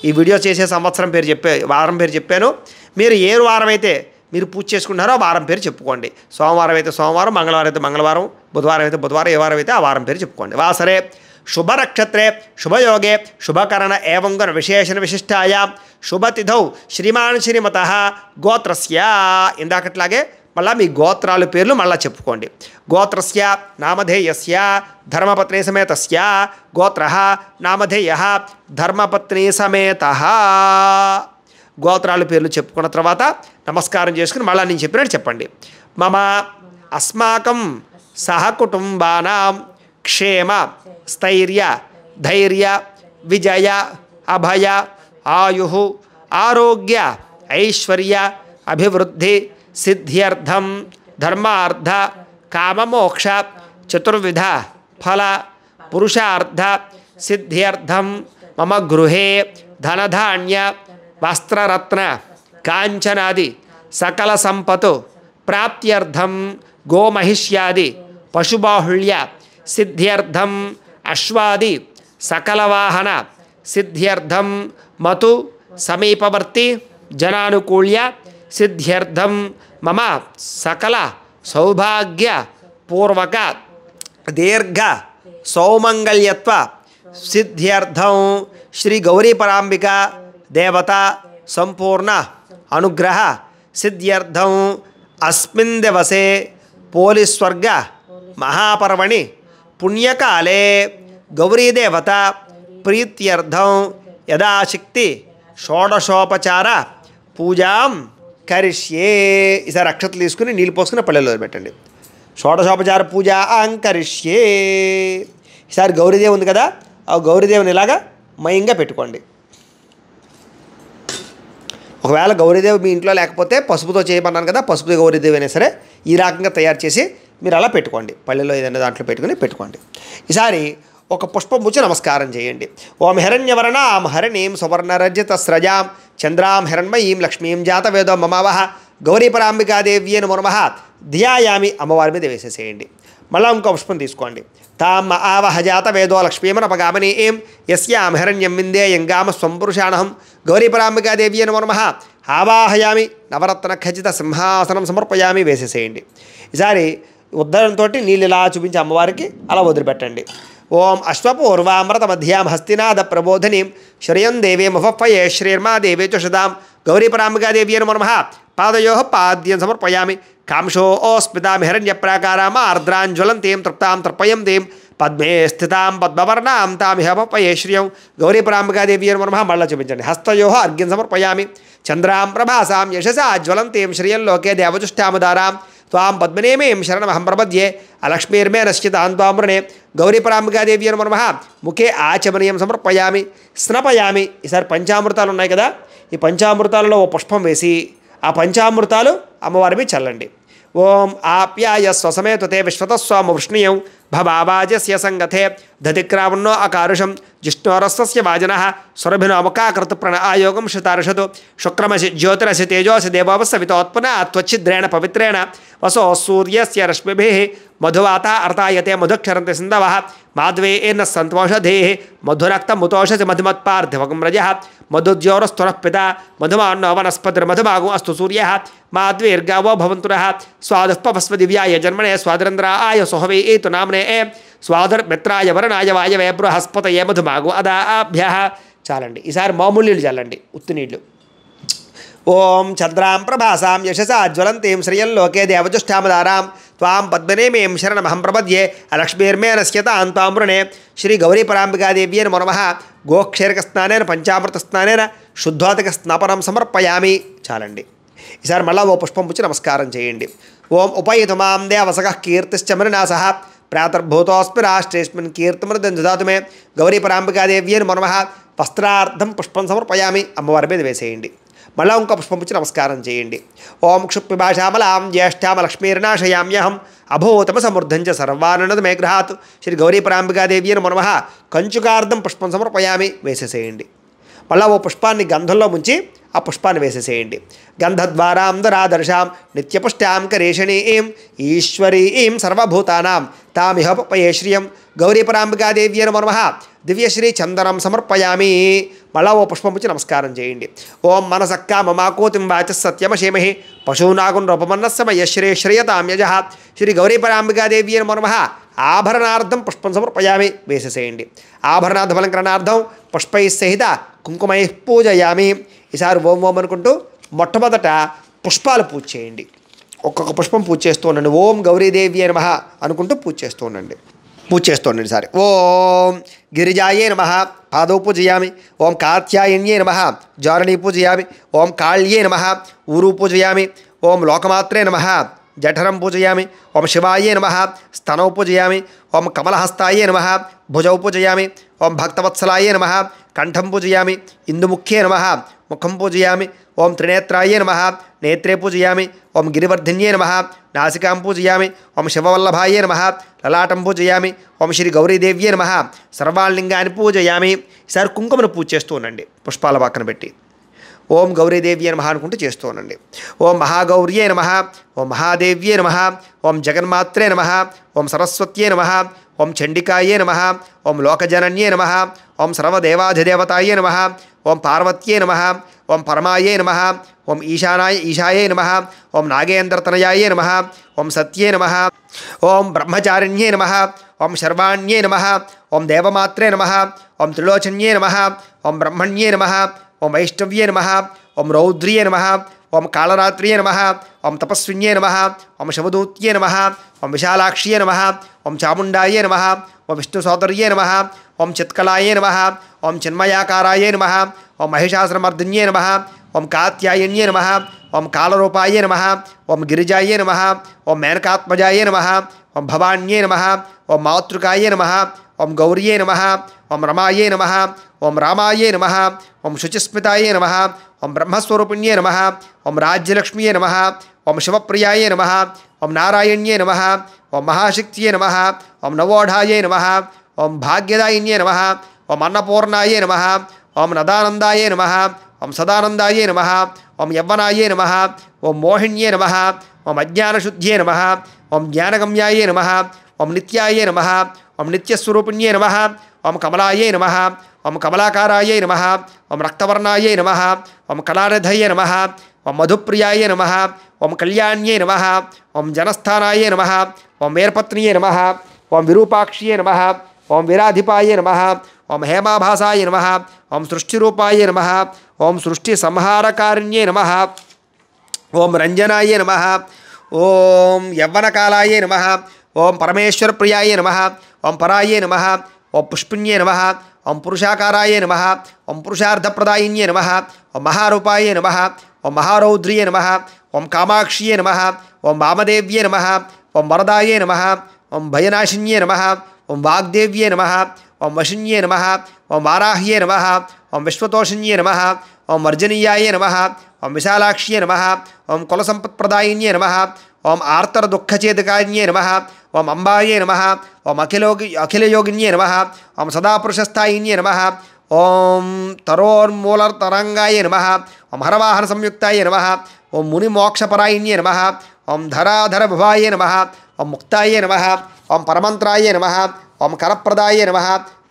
ఈ వీడియో చేసే సంవత్సరం పేరు చెప్పే వారం పేరు చెప్పాను మీరు ఏ వారం అయితే మీరు పూజ చేసుకుంటున్నారో ఆ వారం పేరు చెప్పుకోండి సోమవారం అయితే సోమవారం మంగళవారం అయితే మంగళవారం బుధవారం అయితే బుధవారం ఏ వారం అయితే ఆ వారం పేరు చెప్పుకోండి వాసరే శుభనక్షత్రే శుభయోగే శుభకరణ ఏవంగన విశేషణ విశిష్టాయ శుభతిథౌ శ్రీమాన్ శ్రీమత గోత్రస్య ఇందాకట్లాగే మళ్ళా మీ గోత్రాలు పేర్లు మళ్ళా చెప్పుకోండి గోత్రస్య నామధేయస్య ధర్మపత్ని సమేతస్య గోత్ర నామధేయ ధర్మపత్ని సమేత గోత్రాలు పేర్లు చెప్పుకున్న తర్వాత నమస్కారం చేసుకుని మళ్ళీ నేను చెప్పినట్టు చెప్పండి మమ అస్మాకం సహకుటుంబానాం क्षेम स्थैर्य धैर्य विजय अभय आयु आरोग्य ऐश्वर्य अभिवृद्धि सिद्ध्यर्थम धर्मार्थ मोक्ष चतुर्विध फल पुरुषार्थ सिद्ध्यर्थम मम गृह धनधान्य वस्त्ररत्न कांचनादि सकल संपत्तु प्राप्त्यर्थम गोमहिष्यादि पशुबाहुल्य सिद्ध्यर्थम अश्वादि सकलवाहन सिद्ध्यर्थम मतु समीपवर्ती जनानुकूल्य सिद्ध्यर्थम मम सकल सौभाग्य पूर्वक दीर्घ सौमंगल्यत्व सिद्ध्यर्थम श्री गौरी परांबिका देवता संपूर्ण अनुग्रह सिद्ध्यर्थम अस्मिन् दिवसे पोलिस्वर्ग महापर्वणि పుణ్యకాలే గౌరీదేవత ప్రీత్యర్థం యథాశక్తి షోడశోపచార పూజాం కరిష్యే ఈసారి అక్షతలు తీసుకుని నీళ్ళు పోసుకుని పల్లెల్లో పెట్టండి షోడశోపచార పూజ అంకరిష్యే ఈసారి గౌరీదేవి ఉంది కదా ఆ గౌరీదేవిని ఇలాగా మయంగా పెట్టుకోండి ఒకవేళ గౌరీదేవి మీ ఇంట్లో లేకపోతే పసుపుతో చేయమన్నాను కదా పసుపు గౌరీదేవి అయినా సరే ఈ రకంగా తయారు చేసి మీరు అలా పెట్టుకోండి పల్లెలో ఏదైనా దాంట్లో పెట్టుకుని పెట్టుకోండి ఈసారి ఒక పుష్పముచి నమస్కారం చేయండి ఓం హిరణ్యవరణ ఆం హరణీం సువర్ణరజిత స్రజాం చంద్రాం హిరణ్మయీం లక్ష్మీం జాత వేదో మమావహ గౌరీపరాంబికాదేవి అని మునమహ ధ్యాయామి అమ్మవారి మీద వేసేసేయండి మళ్ళా ఇంకో పుష్పం తీసుకోండి తాం ఆవహ జాత వేదో లక్ష్మీమనపగామని ఏం ఎస్యాం హిరణ్యం విందే యంగామ స్వంపురుషాణహం గౌరీపరాంబికాదేవి అని మునమహ ఆవాహయామి నవరత్న ఖచ్చిత సింహాసనం సమర్పయామి వేసేసేయండి ఈసారి ఉద్ధరణతో నీళ్ళు ఇలా చూపించి అమ్మవారికి అలా వదిలిపెట్టండి ఓం అశ్వపూర్వామృత మధ్యాం హస్తినాథ ప్రబోధనీం శ్రేయం దేవే ముఫఫయే శ్రీర్మా దేవే చుషదాం గౌరీపరాంబికాదేవి అని నమ పాదయో పాద్యం సమర్పయామి కాంశో ఓస్మితాం హిరణ్యప్రాకారామ ఆర్ద్రాంజ్వలంతీం తృప్తాం తీం పద్మే స్థితాం పద్మవర్ణాం తామిహమపయే శ్రియం గౌరీపరాంబికాదేవి అని నమ మళ్ళా చూపించండి హస్తయో అర్ఘ్యం సమర్పయామి చంద్రాం ప్రభాసాం యశసా జ్వలంతీం శ్రియం లోకే దేవజుష్టాముదారాం త్వాం పద్మనేమేం శరణమహం ప్రపద్యే అలక్ష్మీర్మే నశ్చిత ఆంత్వామృణే గౌరీపరాంబికాదేవి మనమహ ముఖే ఆచమనీయం సమర్పయామి స్నపయామి ఈసారి పంచామృతాలు ఉన్నాయి కదా ఈ పంచామృతాలలో ఓ పుష్పం వేసి ఆ పంచామృతాలు అమ్మవారి చల్లండి ఓం ఆప్యాయ స్వసమే తే విశ్వతస్వామ వృష్ణీయం भवावाजस्य सङ्गथे धतिक्रावन्नो अकारुषं जिष्णोरस्वस्य प्रण सुरभिनोमकाकृतप्रण आयोगं शुक्रमश ज्योतिरश ज्योतिरसि तेजोसि देवोपसवितोत्पन्न त्वच्छिद्रेण पवित्रेण वसो से रश्मि मधुवाता अर्तायते मधुक्षर सिंधव माध्वे एन सन्तोषधेः मधुरक्त मधुमत्पार्थिवकं रजः मधुद्योरस्थुर पिता मधुमान्नो वनस्पतिर्मधुमागो अस्तु सूर्यः माध्वेर्गावो भवन्तुरः स्वादुःपभस्मदिव्याय जन्मणे स्वादरंद्र आय सोहवे तो नाम्ने ఏ స్వాధుర్ మిత్రాయ వరణాయ వాయవే బృహస్పత ఏ మధుమాగు అదాభ్య చాలండి ఈసారి మామూలు నీళ్ళు చాలండి ఉత్తి నీళ్ళు ఓం చంద్రాం ప్రభాసాం యశసా జ్వలంతీం లోకే దేవజుష్టామదారాం త్వాం పద్మనేమేం శరణమహం ప్రపద్యే అలక్ష్మీర్మే నశ్యతాం త్వామృణే శ్రీ గౌరీ అని మనమహ గోక్షేరక స్నానేన పంచామృత స్నానేన శుద్ధోతక స్నాపనం సమర్పయామి చాలండి ఈసారి మళ్ళా ఓ పుష్పం పుచ్చి నమస్కారం చేయండి ఓం ఉపయుతమాం దేవసగ కీర్తిశ్చమరినా प्रातर्भूतस्म राष्ट्रेस्मिन् कीर्तमृदं ददातु मे గౌరీ అని మనమహ వస్త్రార్థం పుష్పం సమర్పయామి అమ్మవారి మీద వేసేయండి మళ్ళా ఇంకో పుష్పంచి నమస్కారం చేయండి ఓం క్షుప్పిభాషామలాం జ్యేష్ఠామ లక్ష్మీర్నాశయామ్యహం అభూతమ సమృద్ధం చ సర్వానంద మేగ్రహాత్ శ్రీ గౌరీ పరాంబికాదేవ్యే మనమహ కంచుకార్థం పుష్పం సమర్పయామి వేసేసేయండి మళ్ళీ ఓ పుష్పాన్ని గంధంలో ముంచి ఆ పుష్పాన్ని వేసేసేయండి గంధద్వారాంధరాదర్శాం నిత్యపుష్టాం కరేషణీం ఈశ్వరీం సర్వభూతానాం తామిహోపయే శ్రియం గౌరీపరాంబికాదేవ్యను మనమ దివ్యశ్రీ చందనం సమర్పయామి మళ్ళా ఓ పుష్పం వచ్చి నమస్కారం చేయండి ఓం మనసక్క మమాకోతిం వాచ సత్యమశేమహి పశూనాగున్ రూపమన్నస్సమయ శ్రే శ్రేయతామ్యజ శ్రీ గౌరీ పరాంబికాదేవి అని మనమహ ఆభరణార్థం పుష్పం సమర్పయామి వేసేసేయండి ఆభరణార్థ పుష్పై సహిత కుంకుమై పూజయామి ఈసారి ఓం ఓం అనుకుంటూ మొట్టమొదట పుష్పాలు పూజ చేయండి ఒక్కొక్క పుష్పం పూజ చేస్తూ ఉండండి ఓం గౌరీదేవి అని మహా అనుకుంటూ పూజ చేస్తూ ఉండండి పూజ చేస్తుండే సార్ ఓం గిరిజాయే నమ పాదౌ పూజయామి ఓం కాత్యాయన్యే నమ జారణి పూజయామి ఓం కాళ్యే నమ ఊరు పూజయామి ఓం లోకమాత్రే నమ జఠరం పూజయామి ఓం శివాయే నమ స్తనౌ పూజయామి ఓం కమలహస్తాయే నమ భుజౌ పూజయామి ఓం భక్తవత్సలాయే నమ కంఠం పూజయామి ఇందుముఖ్యే నమ ముఖం పూజయామి ఓం త్రినేత్రాయే నమ నేత్రే పూజయామి ఓం గిరివర్ధిన్యే నమ నాసికాం పూజయామి ఓం శివవల్లభాయే నమ లలాటం పూజయామి ఓం శ్రీ గౌరీదేవ్యే నమ సర్వాళ్లింగాన్ని పూజయామి ఈసారి కుంకుమను పూజ చేస్తూ ఉండండి పుష్పాల వాకను పెట్టి ఓం గౌరీదేవి నమ అనుకుంటూ చేస్తూ ఉండండి ఓం మహాగౌర్యే నమ ఓం మహాదేవ్యే నమ ఓం జగన్మాత్రే నమ ఓం సరస్వత్యే నమ ओम चंडिकाये नम ओम लोकजनन्ये नम ओम सर्वदेवाधिदेवताये नम ओम पार्वत्ये नम ओम परमाये नम ओम ईशानाय ईशाये नम ओम नागेन्द्रतनयाये नम ओम सत्ये नम ओम ब्रह्मचारिण्ये नम ओम शर्वाण्ये नम ओम देवमात्रे नम ओम त्रिलोचन्ये नम ओम ब्रह्मण्ये नम ओम वैष्णव्ये नम ओम रौद्रिये नम ओम कालरात्रिये नम ओम तपस्विन्ये नम ओम शवदूत्ये नम ओम विशालाक्ष नम ओम चामुंडाये नम ओम विष्णुसोदर्य नम ओम चित्कलाये नम ओम चिन्मयाकाराये नम ओम महिषासनमर्दिन्ये नम ओम कात्यायन्ये नम ओम कालरूपाय नम ओम गिरीजाए नम ओम मेनकात्मजाय नम ओम भवान्ये नम ओम मातृकाय नम ओम गौरिये नम ओम रमाये नम ओम रामाये नम ओम शुचिस्मताये नम ओम ब्रह्मस्वरूपिण्ये नम ओम राज्यलक्ष्म्ये नम ओम शिवप्रियाये नम ओम नारायण्ये नम ओम महाशक्तिये नम ओम नवोढ़ाये नम ओम भाग्यदायिन्ये नम ओम अन्नपूर्णाये नम ओम नदानंदाये नम ओम सदानंदाये नम ओम यवनाये नम ओम मोहिण्ये नम ओम अज्ञानशुद्ध्ये नम ओम ज्ञानगम्याये नम ओम नित्याये नम ओम नित्यस्वरूपिण्ये नम ओम कमलाय नम ओम कमलाकाराय नम ओम रक्तवर्णाय नम ओम कलारधय नम ओम मधुप्रियाय नम ओम कल्याण्ये नम ओम जनस्थानाये नम ओम मेरपत्निये नम ओम विरूपाक्षिये नम ओम विराधिपाये नम ओम हेमाभासाय नम ओम सृष्टिरूपाय नम ओम सृष्टिसंहारकारिण्ये नम ओम रंजनाय नम ओम यौवनकालाय नम ओम परमेश्वर प्रियाये नम ओम पराय नम ओं पुष्पुण्ये नम ओं पुरुषाकाराय नम ओं पुरुषार्थप्रदायिन्ये नम ओं महारूपाय नम ओं महारौद्रिये नम ओं कामाक्षिये नम ओं वामदेव्ये नम ओं वरदाये नम ओं भयनाशिन्ये नम ओं वाग्देव्ये नम ओं वशिन्ये नम ओं वाराह्ये नम ओं विश्वतोषिन्ये नम ओं मर्जनीयाय नम ओं विशालाक्ष्ये नम ओं कुलसंपत्प्रदायिन्ये नम ओम आर्तर दुःखचेदकाय नम ओम अंबाय नम ओम अखिलोग अखिलयोगिन्ये नम ओम सदापुरुषस्थायिन्ये नम ओम तरोन्मूलतरंगाय नम ओम हरवाहन संयुक्ताये नम ओम मुनिमोक्षपरायिन्ये नम ओम धराधर भुवाय नम ओम मुक्ताये नम ओम परमंत्राय नम ओम करप्रदाय नम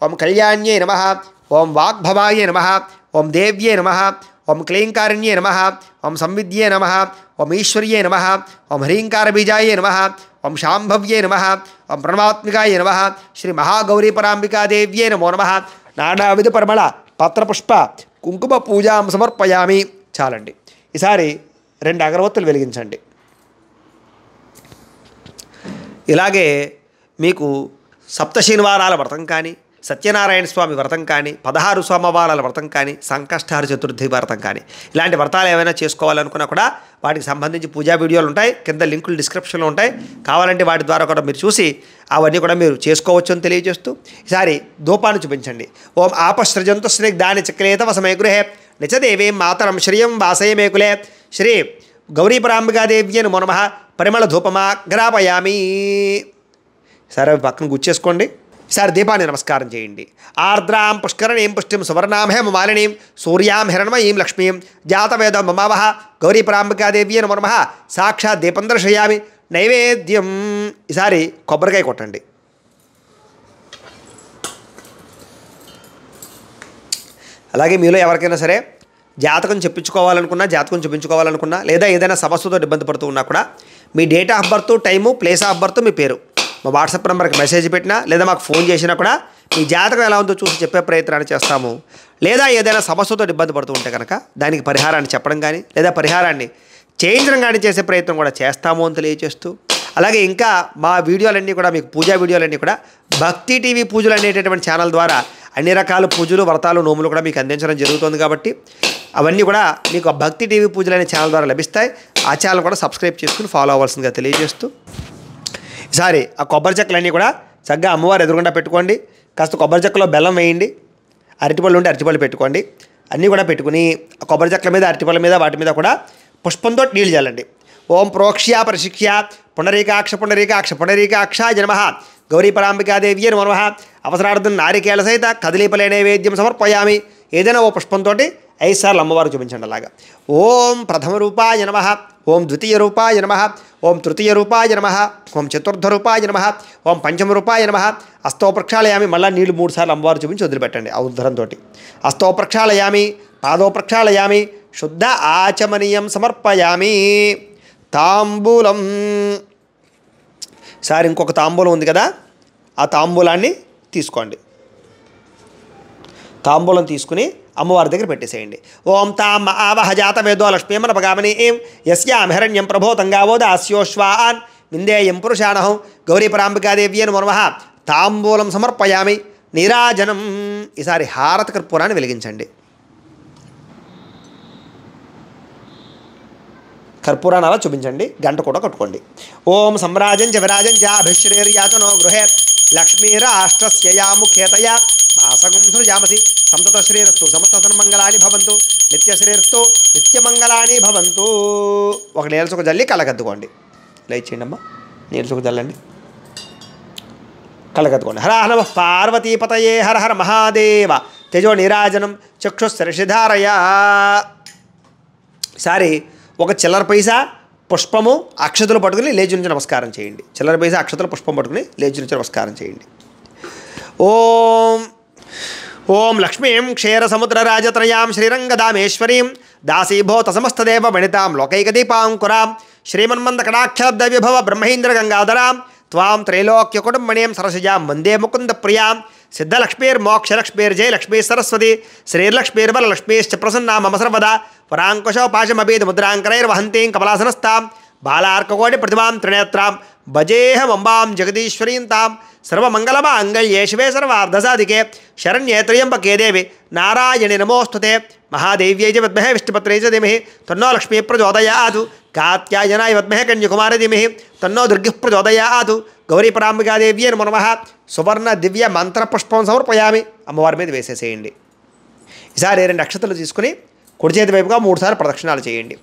ओम कल्याण्ये नम ओम वाग्भवाय नम ओम देव्ये नम ఓం క్లీంకారణ్యే నమ ఓం సంవిద్యే నమ ఓం ఈశ్వర్యే నమ ఓం బీజాయే నమ ఓం శాంభవ్యే నమ ఓం ప్రణమాత్మికాయ నమ శ్రీ మహాగౌరీపరాంబికాదేవ్యే నమో నమ నానావిధ పరమళ పత్రపుష్ప కుంకుమ పూజాం సమర్పయామి చాలండి ఈసారి రెండు అగరవత్తులు వెలిగించండి ఇలాగే మీకు సప్త శనివారాల వ్రతం కానీ సత్యనారాయణ స్వామి వ్రతం కానీ పదహారు సోమవారాల వ్రతం కానీ సంకష్టహార చతుర్థి వ్రతం కానీ ఇలాంటి వ్రతాలు ఏమైనా చేసుకోవాలనుకున్నా కూడా వాటికి సంబంధించి పూజా వీడియోలు ఉంటాయి కింద లింకులు డిస్క్రిప్షన్లో ఉంటాయి కావాలంటే వాటి ద్వారా కూడా మీరు చూసి అవన్నీ కూడా మీరు చేసుకోవచ్చు అని తెలియజేస్తూ ఈసారి ధూపాన్ని చూపించండి ఓం ఆపశ్రజంతో శ్రీ దాని చక్రలేత వసమే గృహే నిజదేవీం మాతరం శ్రీయం వాసయమేకులే శ్రీ గౌరీపరాంబికాదేవి అని మనమహ పరిమళ ధూపమా గ్రాపయామి సరే పక్కన గుచ్చేసుకోండి ఈసారి దీపాన్ని నమస్కారం చేయండి ఆర్ద్రాం పుష్కరణీం పుష్టిం సువర్ణాం హేమ మాలినీం సూర్యాం ఈం లక్ష్మీం జాతవేద మమావహ గౌరీ ప్రాంబికాదేవి అని మనమహ సాక్షాత్ దీపం దర్శయామి నైవేద్యం ఈసారి కొబ్బరికాయ కొట్టండి అలాగే మీలో ఎవరికైనా సరే జాతకం చెప్పించుకోవాలనుకున్నా జాతకం చూపించుకోవాలనుకున్నా లేదా ఏదైనా సమస్యతో ఇబ్బంది పడుతూ ఉన్నా కూడా మీ date of birth time place of birth మీ పేరు మా వాట్సాప్ నెంబర్కి మెసేజ్ పెట్టినా లేదా మాకు ఫోన్ చేసినా కూడా మీ జాతకం ఎలా ఉందో చూసి చెప్పే ప్రయత్నాన్ని చేస్తాము లేదా ఏదైనా సమస్యతో ఇబ్బంది పడుతూ ఉంటే కనుక దానికి పరిహారాన్ని చెప్పడం కానీ లేదా పరిహారాన్ని చేయించడం కానీ చేసే ప్రయత్నం కూడా చేస్తాము అని తెలియజేస్తూ అలాగే ఇంకా మా వీడియోలన్నీ కూడా మీకు పూజా వీడియోలన్నీ కూడా భక్తి టీవీ పూజలు అనేటటువంటి ఛానల్ ద్వారా అన్ని రకాల పూజలు వ్రతాలు నోములు కూడా మీకు అందించడం జరుగుతుంది కాబట్టి అవన్నీ కూడా మీకు భక్తి టీవీ పూజలు అనే ఛానల్ ద్వారా లభిస్తాయి ఆ ఛానల్ కూడా సబ్స్క్రైబ్ చేసుకుని ఫాలో అవ్వాల్సిందిగా తెలియజేస్తూ సారీ ఆ కొబ్బరి చెక్కలన్నీ కూడా చక్కగా అమ్మవారు ఎదురుకుండా పెట్టుకోండి కాస్త కొబ్బరి చెక్కలో బెల్లం వేయండి అరటిపళ్ళు ఉంటే అరటిపళ్ళు పెట్టుకోండి అన్నీ కూడా పెట్టుకుని కొబ్బరి చెక్కల మీద అరటిపళ్ళ మీద వాటి మీద కూడా పుష్పంతో నీళ్ళు చేయాలండి ఓం ప్రోక్ష్య పరిశిక్ష్య పునరీకాక్ష పునరీకాక్ష పునరీకాక్ష జన్మ గౌరీ పరాంబికాదేవి అని మనమ అవసరార్థం నారికేళ సహిత కదిలీపలే వేద్యం సమర్పయామి ఏదైనా ఓ పుష్పంతో ఐదు సార్లు అమ్మవారు చూపించండి అలాగా ఓం ప్రథమ రూపాయ నమ ఓం ద్వితీయ రూపాయ నమ ఓం తృతీయ రూపాయ నమ ఓం చతుర్థ రూపాయ నమ ఓం పంచమ రూపాయ నమ అస్తో ప్రక్షాళయామి మళ్ళీ నీళ్లు మూడు సార్లు అమ్మవారు చూపించి వదిలిపెట్టండి ఆ ఉద్ధరంతో అస్తో ప్రక్షాళయామి పాదో ప్రక్షాళయామి శుద్ధ ఆచమనీయం సమర్పయామి తాంబూలం సార్ ఇంకొక తాంబూలం ఉంది కదా ఆ తాంబూలాన్ని తీసుకోండి తాంబూలం తీసుకుని అమ్మవారి దగ్గర పెట్టేసేయండి ఓం తామ్ ఆవహ జాత వేదో లక్ష్మీమన పగామని ఏం యస్యాం హిరణ్యం ప్రభోతంగావో దాస్యోష్వాన్ విందేయం పురుషాణహం గౌరీపరాంబికాదేవ్యే నమః తాంబూలం సమర్పయామి నీరాజనం ఈసారి హారత కర్పూరాన్ని వెలిగించండి కర్పూరాన్ని అలా చూపించండి గంట కూడా కట్టుకోండి ఓం సమ్రాజం జవరాజం జాభిశ్రేర్యాచనో గృహే లక్ష్మీరాష్ట్రస్య యా ముఖ్యతయా మాసగుంధురు జామసి సంతతశ్రీరస్తు సమస్త సన్మంగళాన్ని భవంతు నిత్యశ్రీరస్తు నిత్యమంగళాన్ని భవంతు ఒక నీరసకు జల్లి కలగద్దుకోండి ఇలా ఇచ్చేయండి అమ్మా నీరసకు జల్లండి కలగద్దుకోండి హర హర పార్వతీపతయే హర హర మహాదేవ తేజో నిరాజనం చక్షుశరిషిధారయ సారి ఒక చిల్లర పైసా పుష్పము అక్షతలు పట్టుకుని లేచి నుంచి నమస్కారం చేయండి చిల్లర పైసా అక్షతలు పుష్పం పట్టుకుని లేచి నుంచి నమస్కారం చేయండి ఓం ओं लक्ष्मीं क्षीरसमुद्रराजत्रयां श्रीरङ्गदामेश्वरीं दासीभूतसमस्तदेववणितां लोकैकदीपाङ्कुरां श्रीमन्मन्दकटाख्याब्दविभव ब्रह्मेन्द्रगङ्गाधरां त्वां त्रैलोक्यकुटुम्बणीं मंदे मुकुंद मुकुन्दप्रियां सिद्धलक्ष्मीर्मोक्षलक्ष्मीर्जय लक्ष्मी सरस्वती श्रीर्लक्ष्मीर्बलक्ष्मीश्च प्रसन्ना मम सर्वदा वराङ्कुशौ पाशमपीत मुद्राङ्करैर्वहन्तीं कमलासनस्तां बालार्ककोटिप्रतिमां त्रिनेत्रा భజేహ వంబాం జగదీశ్వరీం తాం సర్వమంగళమ అంగళ్యే శివే సర్వార్ధసాధికే శరణ్యేత్రయంబకే దేవి నారాయణి నమోస్తుతే మహాదేవ్యై చ విద్మహే విష్ణుపత్రే చ తన్నో లక్ష్మీ ప్రచోదయాదు కాత్యాయనాయ వద్మహే కన్యకుమారి ధీమహి తన్నో దుర్గి ప్రచోదయాదు గౌరీ పరాంబికాదేవ్యే నమ నమ సువర్ణ దివ్య మంత్రపుష్పం సమర్పయామి అమ్మవారి మీద వేసేసేయండి ఈసారి రెండు అక్షతలు తీసుకుని కుడిచేతి వైపుగా మూడుసార్లు ప్రదక్షిణాలు చేయండి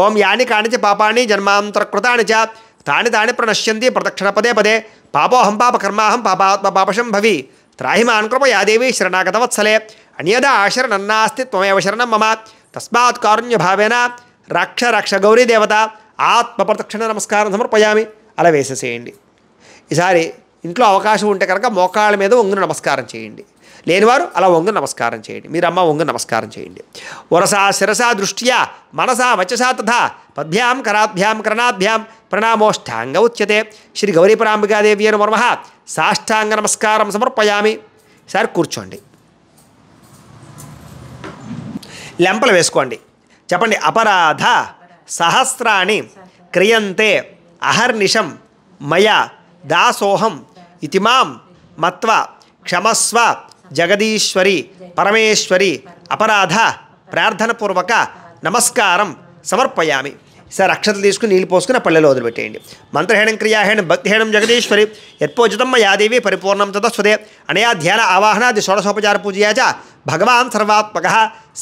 ఓం యాని కాణిచ పాపాన్ని జన్మాంతరకృతాని చ తాని తాని ప్రణశ్యంతి ప్రదక్షిణ పదే పదే పాపోహం పాపకర్మాహం పాపాత్మ పాపశం భవి త్రాహిమాన్ కృప యాదేవి శరణాగతవత్సలే అన్యదా ఆశరణన్నాస్తి త్వమేవ శరణం మమ తస్మాత్ కారుణ్యభావేన రక్ష రక్ష గౌరీ దేవత ఆత్మ ప్రదక్షిణ నమస్కారం సమర్పయామి అలా వేసేసేయండి ఈసారి ఇంట్లో అవకాశం ఉంటే కనుక మోకాళ్ళ మీద ఒంగును నమస్కారం చేయండి లేనివారు అలా వంగు నమస్కారం చేయండి మీరు అమ్మ వంగు నమస్కారం చేయండి వరసా శిరసా దృష్ట్యా మనసా వచసా తథా పద్భ్యాం కరాభ్యాం కరణాభ్యాం ప్రణామోష్టాంగ ఉచ్యతే శ్రీ గౌరీ పరాంబికాదేవి అని మర్మ సాష్టాంగ నమస్కారం సమర్పయామి సార్ కూర్చోండి లెంపలు వేసుకోండి చెప్పండి అపరాధ సహస్రాణి క్రియంతే అహర్నిషం మయా దాసోహం ఇతిమాం మత్వ క్షమస్వ జగదీశ్వరి పరమేశ్వరి అపరాధ ప్రార్థనపూర్వక నమస్కారం సమర్పయామి సార్ అక్షతలు తీసుకుని నీళ్ళు పోసుకుని ఆ పళ్ళెలో వదిలిపెట్టేయండి మంత్రహేణం క్రియాహేణం భక్తిహేణం జగదీశ్వరి యత్పోజితం యాదేవి పరిపూర్ణం తదస్వదే అనయా ధ్యాన ఆవాహనాది షోడశోపచార పూజయాచ భగవాన్ సర్వాత్మక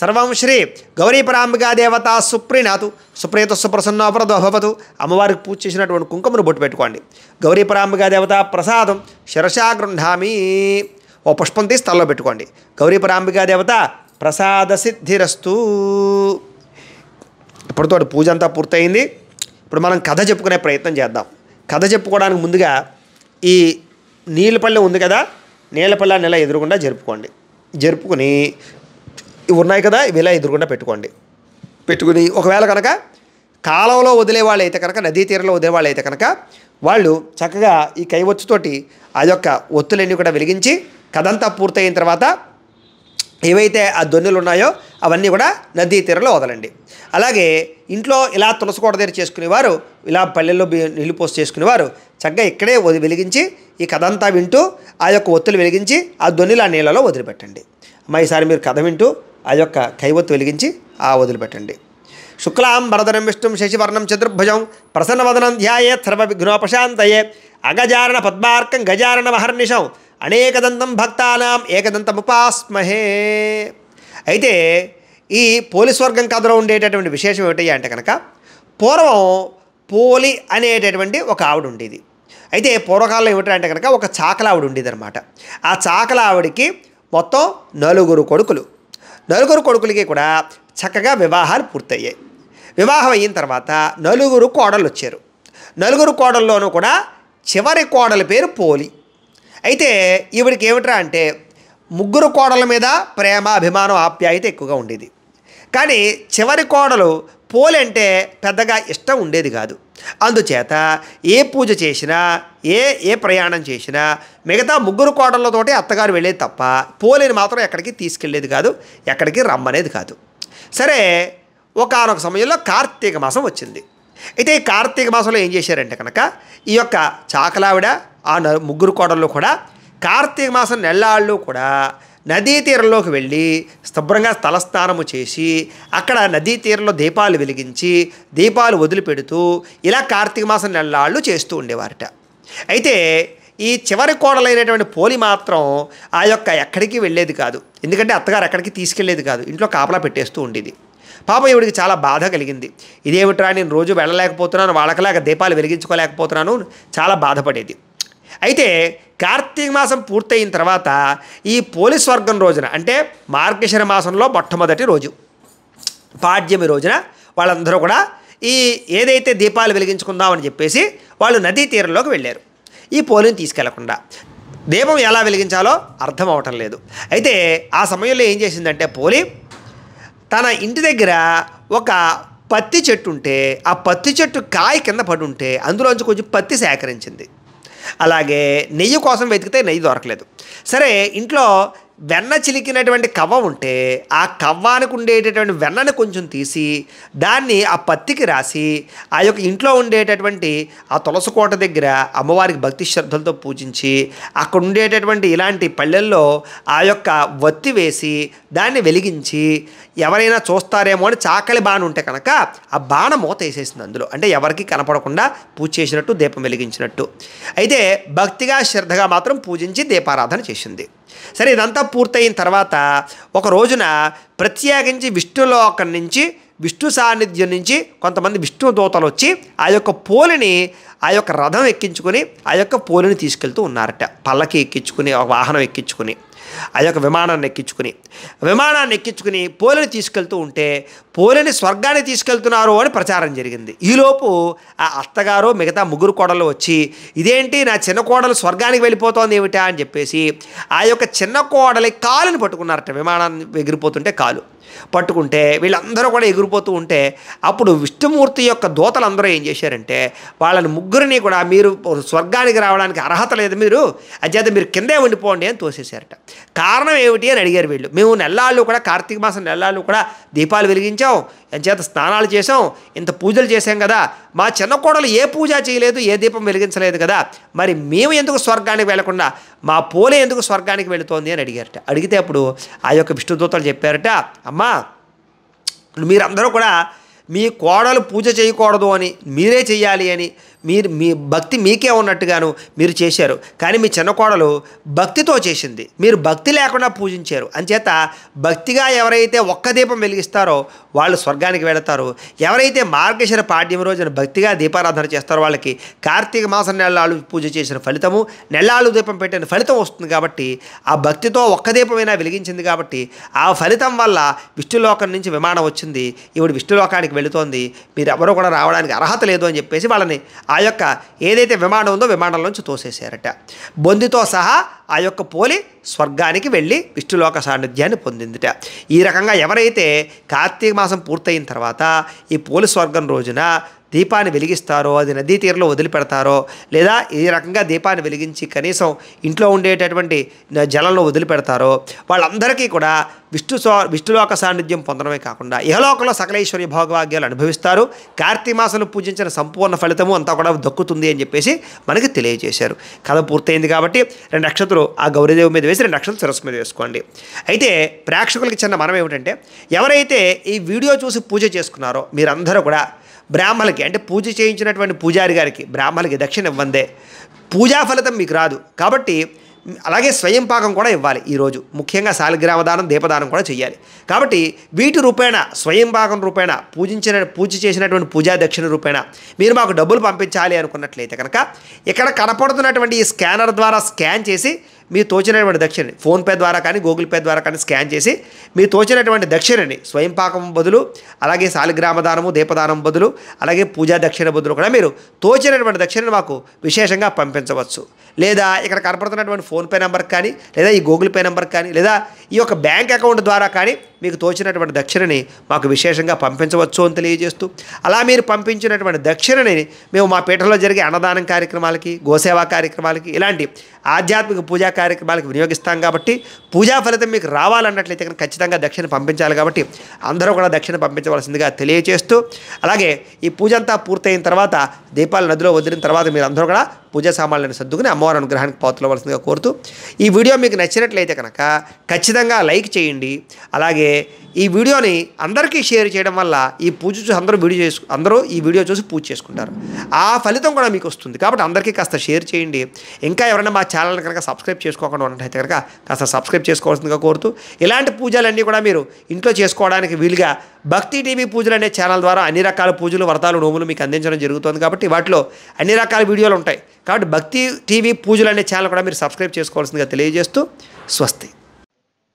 సర్వం శ్రీ గౌరీపరాంబికా దేవత సుప్రీణాతు సుప్రీత సుప్రసన్నోపరతో భవతు అమ్మవారికి పూజ చేసినటువంటి కుంకుమను బొట్టు పెట్టుకోండి గౌరీపరాంబికా దేవత ప్రసాదం శిరసా ఓ పుష్పం తీసి తలలో పెట్టుకోండి గౌరీ దేవత ప్రసాద సిద్ధిరస్తు ఇప్పటితో పూజ అంతా పూర్తయింది ఇప్పుడు మనం కథ చెప్పుకునే ప్రయత్నం చేద్దాం కథ చెప్పుకోవడానికి ముందుగా ఈ నీళ్ళపల్లె ఉంది కదా నీళ్ళపల్లె నెల ఎదురుకుండా జరుపుకోండి జరుపుకుని ఉన్నాయి కదా ఇవి ఇలా ఎదురుకుండా పెట్టుకోండి పెట్టుకుని ఒకవేళ కనుక కాలంలో వదిలే వాళ్ళు అయితే కనుక నదీ తీరంలో వదిలే వాళ్ళు అయితే కనుక వాళ్ళు చక్కగా ఈ కైవచ్చుతోటి ఆ యొక్క ఒత్తులన్నీ కూడా వెలిగించి కథంతా పూర్తయిన తర్వాత ఏవైతే ఆ దొన్నులు ఉన్నాయో అవన్నీ కూడా నదీ తీరంలో వదలండి అలాగే ఇంట్లో ఇలా తులసికోట దగ్గర చేసుకునేవారు ఇలా పల్లెల్లో నీళ్ళు పోసి చేసుకునేవారు చక్కగా ఇక్కడే వెలిగించి ఈ కథ అంతా వింటూ ఆ యొక్క ఒత్తులు వెలిగించి ఆ దొన్నులు ఆ నీళ్ళలో వదిలిపెట్టండి అమ్మ ఈసారి మీరు కథ వింటూ ఆ యొక్క కైవత్తు వెలిగించి ఆ వదిలిపెట్టండి శుక్లాం వరదనం విష్ణు శశివర్ణం చతుర్భుజం ప్రసన్నవదనం ధ్యాయే సర్వ విఘ్నోపశాంతయే అగజారణ పద్మార్కం గజారణ మహర్నిషం అనేకదంతం భక్తానాం ఏకదంతముపాస్మహే అయితే ఈ పోలి స్వర్గం కథలో ఉండేటటువంటి విశేషం ఏమిటయ్యా అంటే కనుక పూర్వం పోలి అనేటటువంటి ఒక ఆవిడ ఉండేది అయితే పూర్వకాలంలో ఏమిటంటే కనుక ఒక చాకలావిడ అనమాట ఆ చాకలావిడికి మొత్తం నలుగురు కొడుకులు నలుగురు కొడుకులకి కూడా చక్కగా వివాహాలు పూర్తయ్యాయి వివాహం అయిన తర్వాత నలుగురు కోడలు వచ్చారు నలుగురు కోడల్లోనూ కూడా చివరి కోడల పేరు పోలి అయితే ఈవిడికి ఏమిట్రా అంటే ముగ్గురు కోడల మీద ప్రేమ అభిమానం ఆప్యాయత ఎక్కువగా ఉండేది కానీ చివరి కోడలు పోలంటే పెద్దగా ఇష్టం ఉండేది కాదు అందుచేత ఏ పూజ చేసినా ఏ ఏ ప్రయాణం చేసినా మిగతా ముగ్గురు కోడళ్ళతోటి అత్తగారు వెళ్ళేది తప్ప పోలేని మాత్రం ఎక్కడికి తీసుకెళ్ళేది కాదు ఎక్కడికి రమ్మనేది కాదు సరే ఒకనొక సమయంలో కార్తీక మాసం వచ్చింది అయితే ఈ కార్తీక మాసంలో ఏం చేశారంటే కనుక ఈ యొక్క చాకలావిడ ఆ ముగ్గురు కోడళ్ళు కూడా కార్తీక మాసం నెల్లాళ్ళు కూడా నదీ తీరంలోకి వెళ్ళి శుభ్రంగా తలస్నానము చేసి అక్కడ నదీ తీరంలో దీపాలు వెలిగించి దీపాలు వదిలిపెడుతూ ఇలా కార్తీక మాసం నెల్లాళ్ళు చేస్తూ ఉండేవారట అయితే ఈ చివరి కోడలైనటువంటి పోలి మాత్రం ఆ యొక్క ఎక్కడికి వెళ్ళేది కాదు ఎందుకంటే అత్తగారు ఎక్కడికి తీసుకెళ్లేది కాదు ఇంట్లో కాపలా పెట్టేస్తూ ఉండేది పాపం ఈవిడికి చాలా బాధ కలిగింది ఇదేమిట్రా నేను రోజు వెళ్ళలేకపోతున్నాను వాళ్ళకలాగా దీపాలు వెలిగించుకోలేకపోతున్నాను చాలా బాధపడేది అయితే కార్తీక మాసం పూర్తయిన తర్వాత ఈ పోలీస్ వర్గం రోజున అంటే మార్గశిర మాసంలో మొట్టమొదటి రోజు పాడ్యమి రోజున వాళ్ళందరూ కూడా ఈ ఏదైతే దీపాలు వెలిగించుకుందామని చెప్పేసి వాళ్ళు నదీ తీరంలోకి వెళ్ళారు ఈ పోలిని తీసుకెళ్లకుండా దీపం ఎలా వెలిగించాలో అర్థం అవటం లేదు అయితే ఆ సమయంలో ఏం చేసిందంటే పోలి తన ఇంటి దగ్గర ఒక పత్తి చెట్టు ఉంటే ఆ పత్తి చెట్టు కాయ కింద పడి ఉంటే అందులోంచి కొంచెం పత్తి సేకరించింది అలాగే నెయ్యి కోసం వెతికితే నెయ్యి దొరకలేదు సరే ఇంట్లో వెన్న చిలికినటువంటి కవ్వ ఉంటే ఆ కవ్వానికి ఉండేటటువంటి వెన్నను కొంచెం తీసి దాన్ని ఆ పత్తికి రాసి ఆ యొక్క ఇంట్లో ఉండేటటువంటి ఆ తులసి కోట దగ్గర అమ్మవారికి భక్తి శ్రద్ధలతో పూజించి అక్కడ ఉండేటటువంటి ఇలాంటి పళ్ళెల్లో ఆ యొక్క వత్తి వేసి దాన్ని వెలిగించి ఎవరైనా చూస్తారేమో అని చాకలి బాణ ఉంటే కనుక ఆ బాణ మూత వేసేసింది అందులో అంటే ఎవరికి కనపడకుండా పూజ చేసినట్టు దీపం వెలిగించినట్టు అయితే భక్తిగా శ్రద్ధగా మాత్రం పూజించి దీపారాధన చేసింది సరే ఇదంతా పూర్తయిన తర్వాత ఒక రోజున ప్రత్యేకించి విష్ణులోకం నుంచి విష్ణు సాన్నిధ్యం నుంచి కొంతమంది విష్ణు దూతలు వచ్చి ఆ యొక్క పోలిని ఆ యొక్క రథం ఎక్కించుకుని ఆ యొక్క పోలిని తీసుకెళ్తూ ఉన్నారట పల్లకి ఎక్కించుకుని ఒక వాహనం ఎక్కించుకుని ఆ యొక్క విమానాన్ని ఎక్కించుకుని విమానాన్ని ఎక్కించుకుని పోలిని తీసుకెళ్తూ ఉంటే పోలిని స్వర్గాన్ని తీసుకెళ్తున్నారు అని ప్రచారం జరిగింది ఈలోపు ఆ అత్తగారు మిగతా ముగ్గురు కోడలు వచ్చి ఇదేంటి నా చిన్న కోడలు స్వర్గానికి వెళ్ళిపోతోంది ఏమిటా అని చెప్పేసి ఆ యొక్క చిన్న కోడలి కాలుని పట్టుకున్నారట విమానాన్ని ఎగిరిపోతుంటే కాలు పట్టుకుంటే వీళ్ళందరూ కూడా ఎగిరిపోతూ ఉంటే అప్పుడు విష్ణుమూర్తి యొక్క అందరూ ఏం చేశారంటే వాళ్ళని ముగ్గురిని కూడా మీరు స్వర్గానికి రావడానికి అర్హత లేదు మీరు అధ్యత మీరు కిందే ఉండిపోండి అని తోసేశారట కారణం ఏమిటి అని అడిగారు వీళ్ళు మేము నెల్లాళ్ళు కూడా కార్తీక మాసం నెల్లాళ్ళు కూడా దీపాలు వెలిగించాం చేత స్నానాలు చేసాం ఇంత పూజలు చేశాం కదా మా చిన్న కోడలు ఏ పూజ చేయలేదు ఏ దీపం వెలిగించలేదు కదా మరి మేము ఎందుకు స్వర్గానికి వెళ్లకుండా మా పోలే ఎందుకు స్వర్గానికి వెళుతోంది అని అడిగారట అడిగితే అప్పుడు ఆ యొక్క విష్ణుదూతలు చెప్పారట అమ్మా మీరందరూ కూడా మీ కోడలు పూజ చేయకూడదు అని మీరే చేయాలి అని మీరు మీ భక్తి మీకే ఉన్నట్టుగాను మీరు చేశారు కానీ మీ చిన్న కోడలు భక్తితో చేసింది మీరు భక్తి లేకుండా పూజించారు అంచేత భక్తిగా ఎవరైతే ఒక్క దీపం వెలిగిస్తారో వాళ్ళు స్వర్గానికి వెళతారు ఎవరైతే మార్గశిర పాడ్యం రోజున భక్తిగా దీపారాధన చేస్తారో వాళ్ళకి కార్తీక మాసం నెల్లాలు పూజ చేసిన ఫలితము నెల్లాలు దీపం పెట్టిన ఫలితం వస్తుంది కాబట్టి ఆ భక్తితో ఒక్క దీపమైనా వెలిగించింది కాబట్టి ఆ ఫలితం వల్ల విష్ణులోకం నుంచి విమానం వచ్చింది ఇప్పుడు విష్ణులోకానికి వెళుతోంది మీరు ఎవరు కూడా రావడానికి అర్హత లేదు అని చెప్పేసి వాళ్ళని ఆ యొక్క ఏదైతే విమానం ఉందో విమానంలోంచి తోసేశారట బొందితో సహా ఆ యొక్క పోలి స్వర్గానికి వెళ్ళి విష్ణులోక సాన్నిధ్యాన్ని పొందిందిట ఈ రకంగా ఎవరైతే కార్తీక మాసం పూర్తయిన తర్వాత ఈ పోలి స్వర్గం రోజున దీపాన్ని వెలిగిస్తారో అది నదీ తీరంలో వదిలిపెడతారో లేదా ఏ రకంగా దీపాన్ని వెలిగించి కనీసం ఇంట్లో ఉండేటటువంటి జలంలో వదిలిపెడతారో వాళ్ళందరికీ కూడా విష్ణు సో విష్ణులోక సాన్నిధ్యం పొందడమే కాకుండా ఇహలోకంలో సకలేశ్వరి భోగభాగ్యాలు అనుభవిస్తారు కార్తీక మాసంలో పూజించిన సంపూర్ణ ఫలితము అంతా కూడా దక్కుతుంది అని చెప్పేసి మనకి తెలియజేశారు కథ పూర్తయింది కాబట్టి రెండు నక్షత్రులు ఆ గౌరీదేవి మీద వేసి రెండు నక్షత్రాలు సరస్సు మీద వేసుకోండి అయితే ప్రేక్షకులకి చిన్న మనం ఏమిటంటే ఎవరైతే ఈ వీడియో చూసి పూజ చేసుకున్నారో మీరందరూ కూడా బ్రాహ్మలకి అంటే పూజ చేయించినటువంటి పూజారి గారికి బ్రాహ్మలకి దక్షిణ ఇవ్వందే పూజా ఫలితం మీకు రాదు కాబట్టి అలాగే స్వయం పాకం కూడా ఇవ్వాలి ఈరోజు ముఖ్యంగా శాలిగ్రామదానం దీపదానం కూడా చేయాలి కాబట్టి వీటి రూపేణ స్వయం పాకం రూపేణ పూజించిన పూజ చేసినటువంటి పూజా దక్షిణ రూపేణ మీరు మాకు డబ్బులు పంపించాలి అనుకున్నట్లయితే కనుక ఇక్కడ కనపడుతున్నటువంటి ఈ స్కానర్ ద్వారా స్కాన్ చేసి మీ తోచినటువంటి దక్షిణని ఫోన్పే ద్వారా కానీ గూగుల్ పే ద్వారా కానీ స్కాన్ చేసి మీ తోచినటువంటి దక్షిణని స్వయంపాకం బదులు అలాగే శాలిగ్రామదానము దీపదానం బదులు అలాగే పూజా దక్షిణ బదులు కూడా మీరు తోచినటువంటి దక్షిణని మాకు విశేషంగా పంపించవచ్చు లేదా ఇక్కడ కనపడుతున్నటువంటి ఫోన్పే నెంబర్కి కానీ లేదా ఈ గూగుల్ పే నెంబర్కి కానీ లేదా ఈ యొక్క బ్యాంక్ అకౌంట్ ద్వారా కానీ మీకు తోచినటువంటి దక్షిణని మాకు విశేషంగా పంపించవచ్చు అని తెలియజేస్తూ అలా మీరు పంపించినటువంటి దక్షిణని మేము మా పీఠంలో జరిగే అన్నదానం కార్యక్రమాలకి గోసేవా కార్యక్రమాలకి ఇలాంటి ఆధ్యాత్మిక పూజా కార్యక్రమాలకు వినియోగిస్తాం కాబట్టి పూజా ఫలితం మీకు రావాలన్నట్లయితే కనుక ఖచ్చితంగా దక్షిణ పంపించాలి కాబట్టి అందరూ కూడా దక్షిణ పంపించవలసిందిగా తెలియజేస్తూ అలాగే ఈ పూజ అంతా పూర్తయిన తర్వాత దీపాలు నదిలో వదిలిన తర్వాత మీరు అందరూ కూడా పూజా సామాన్లను సర్దుకుని అమ్మ అమ్మవారి అనుగ్రహానికి పాత్రలవలసిందిగా కోరుతూ ఈ వీడియో మీకు నచ్చినట్లయితే కనుక ఖచ్చితంగా లైక్ చేయండి అలాగే ఈ వీడియోని అందరికీ షేర్ చేయడం వల్ల ఈ పూజ చూసి అందరూ వీడియో చేసు అందరూ ఈ వీడియో చూసి పూజ చేసుకుంటారు ఆ ఫలితం కూడా మీకు వస్తుంది కాబట్టి అందరికీ కాస్త షేర్ చేయండి ఇంకా ఎవరైనా మా ఛానల్ కనుక సబ్స్క్రైబ్ చేసుకోకుండా ఉన్నట్టయితే కనుక కాస్త సబ్స్క్రైబ్ చేసుకోవాల్సిందిగా కోరుతూ ఇలాంటి పూజలన్నీ కూడా మీరు ఇంట్లో చేసుకోవడానికి వీలుగా భక్తి టీవీ పూజలు అనే ఛానల్ ద్వారా అన్ని రకాల పూజలు వ్రతాలు నోములు మీకు అందించడం జరుగుతుంది కాబట్టి వాటిలో అన్ని రకాల వీడియోలు ఉంటాయి కాబట్టి భక్తి టీవీ పూజలు అనే ఛానల్ కూడా మీరు సబ్స్క్రైబ్ చేసుకోవాల్సిందిగా తెలియజేస్తూ స్వస్తి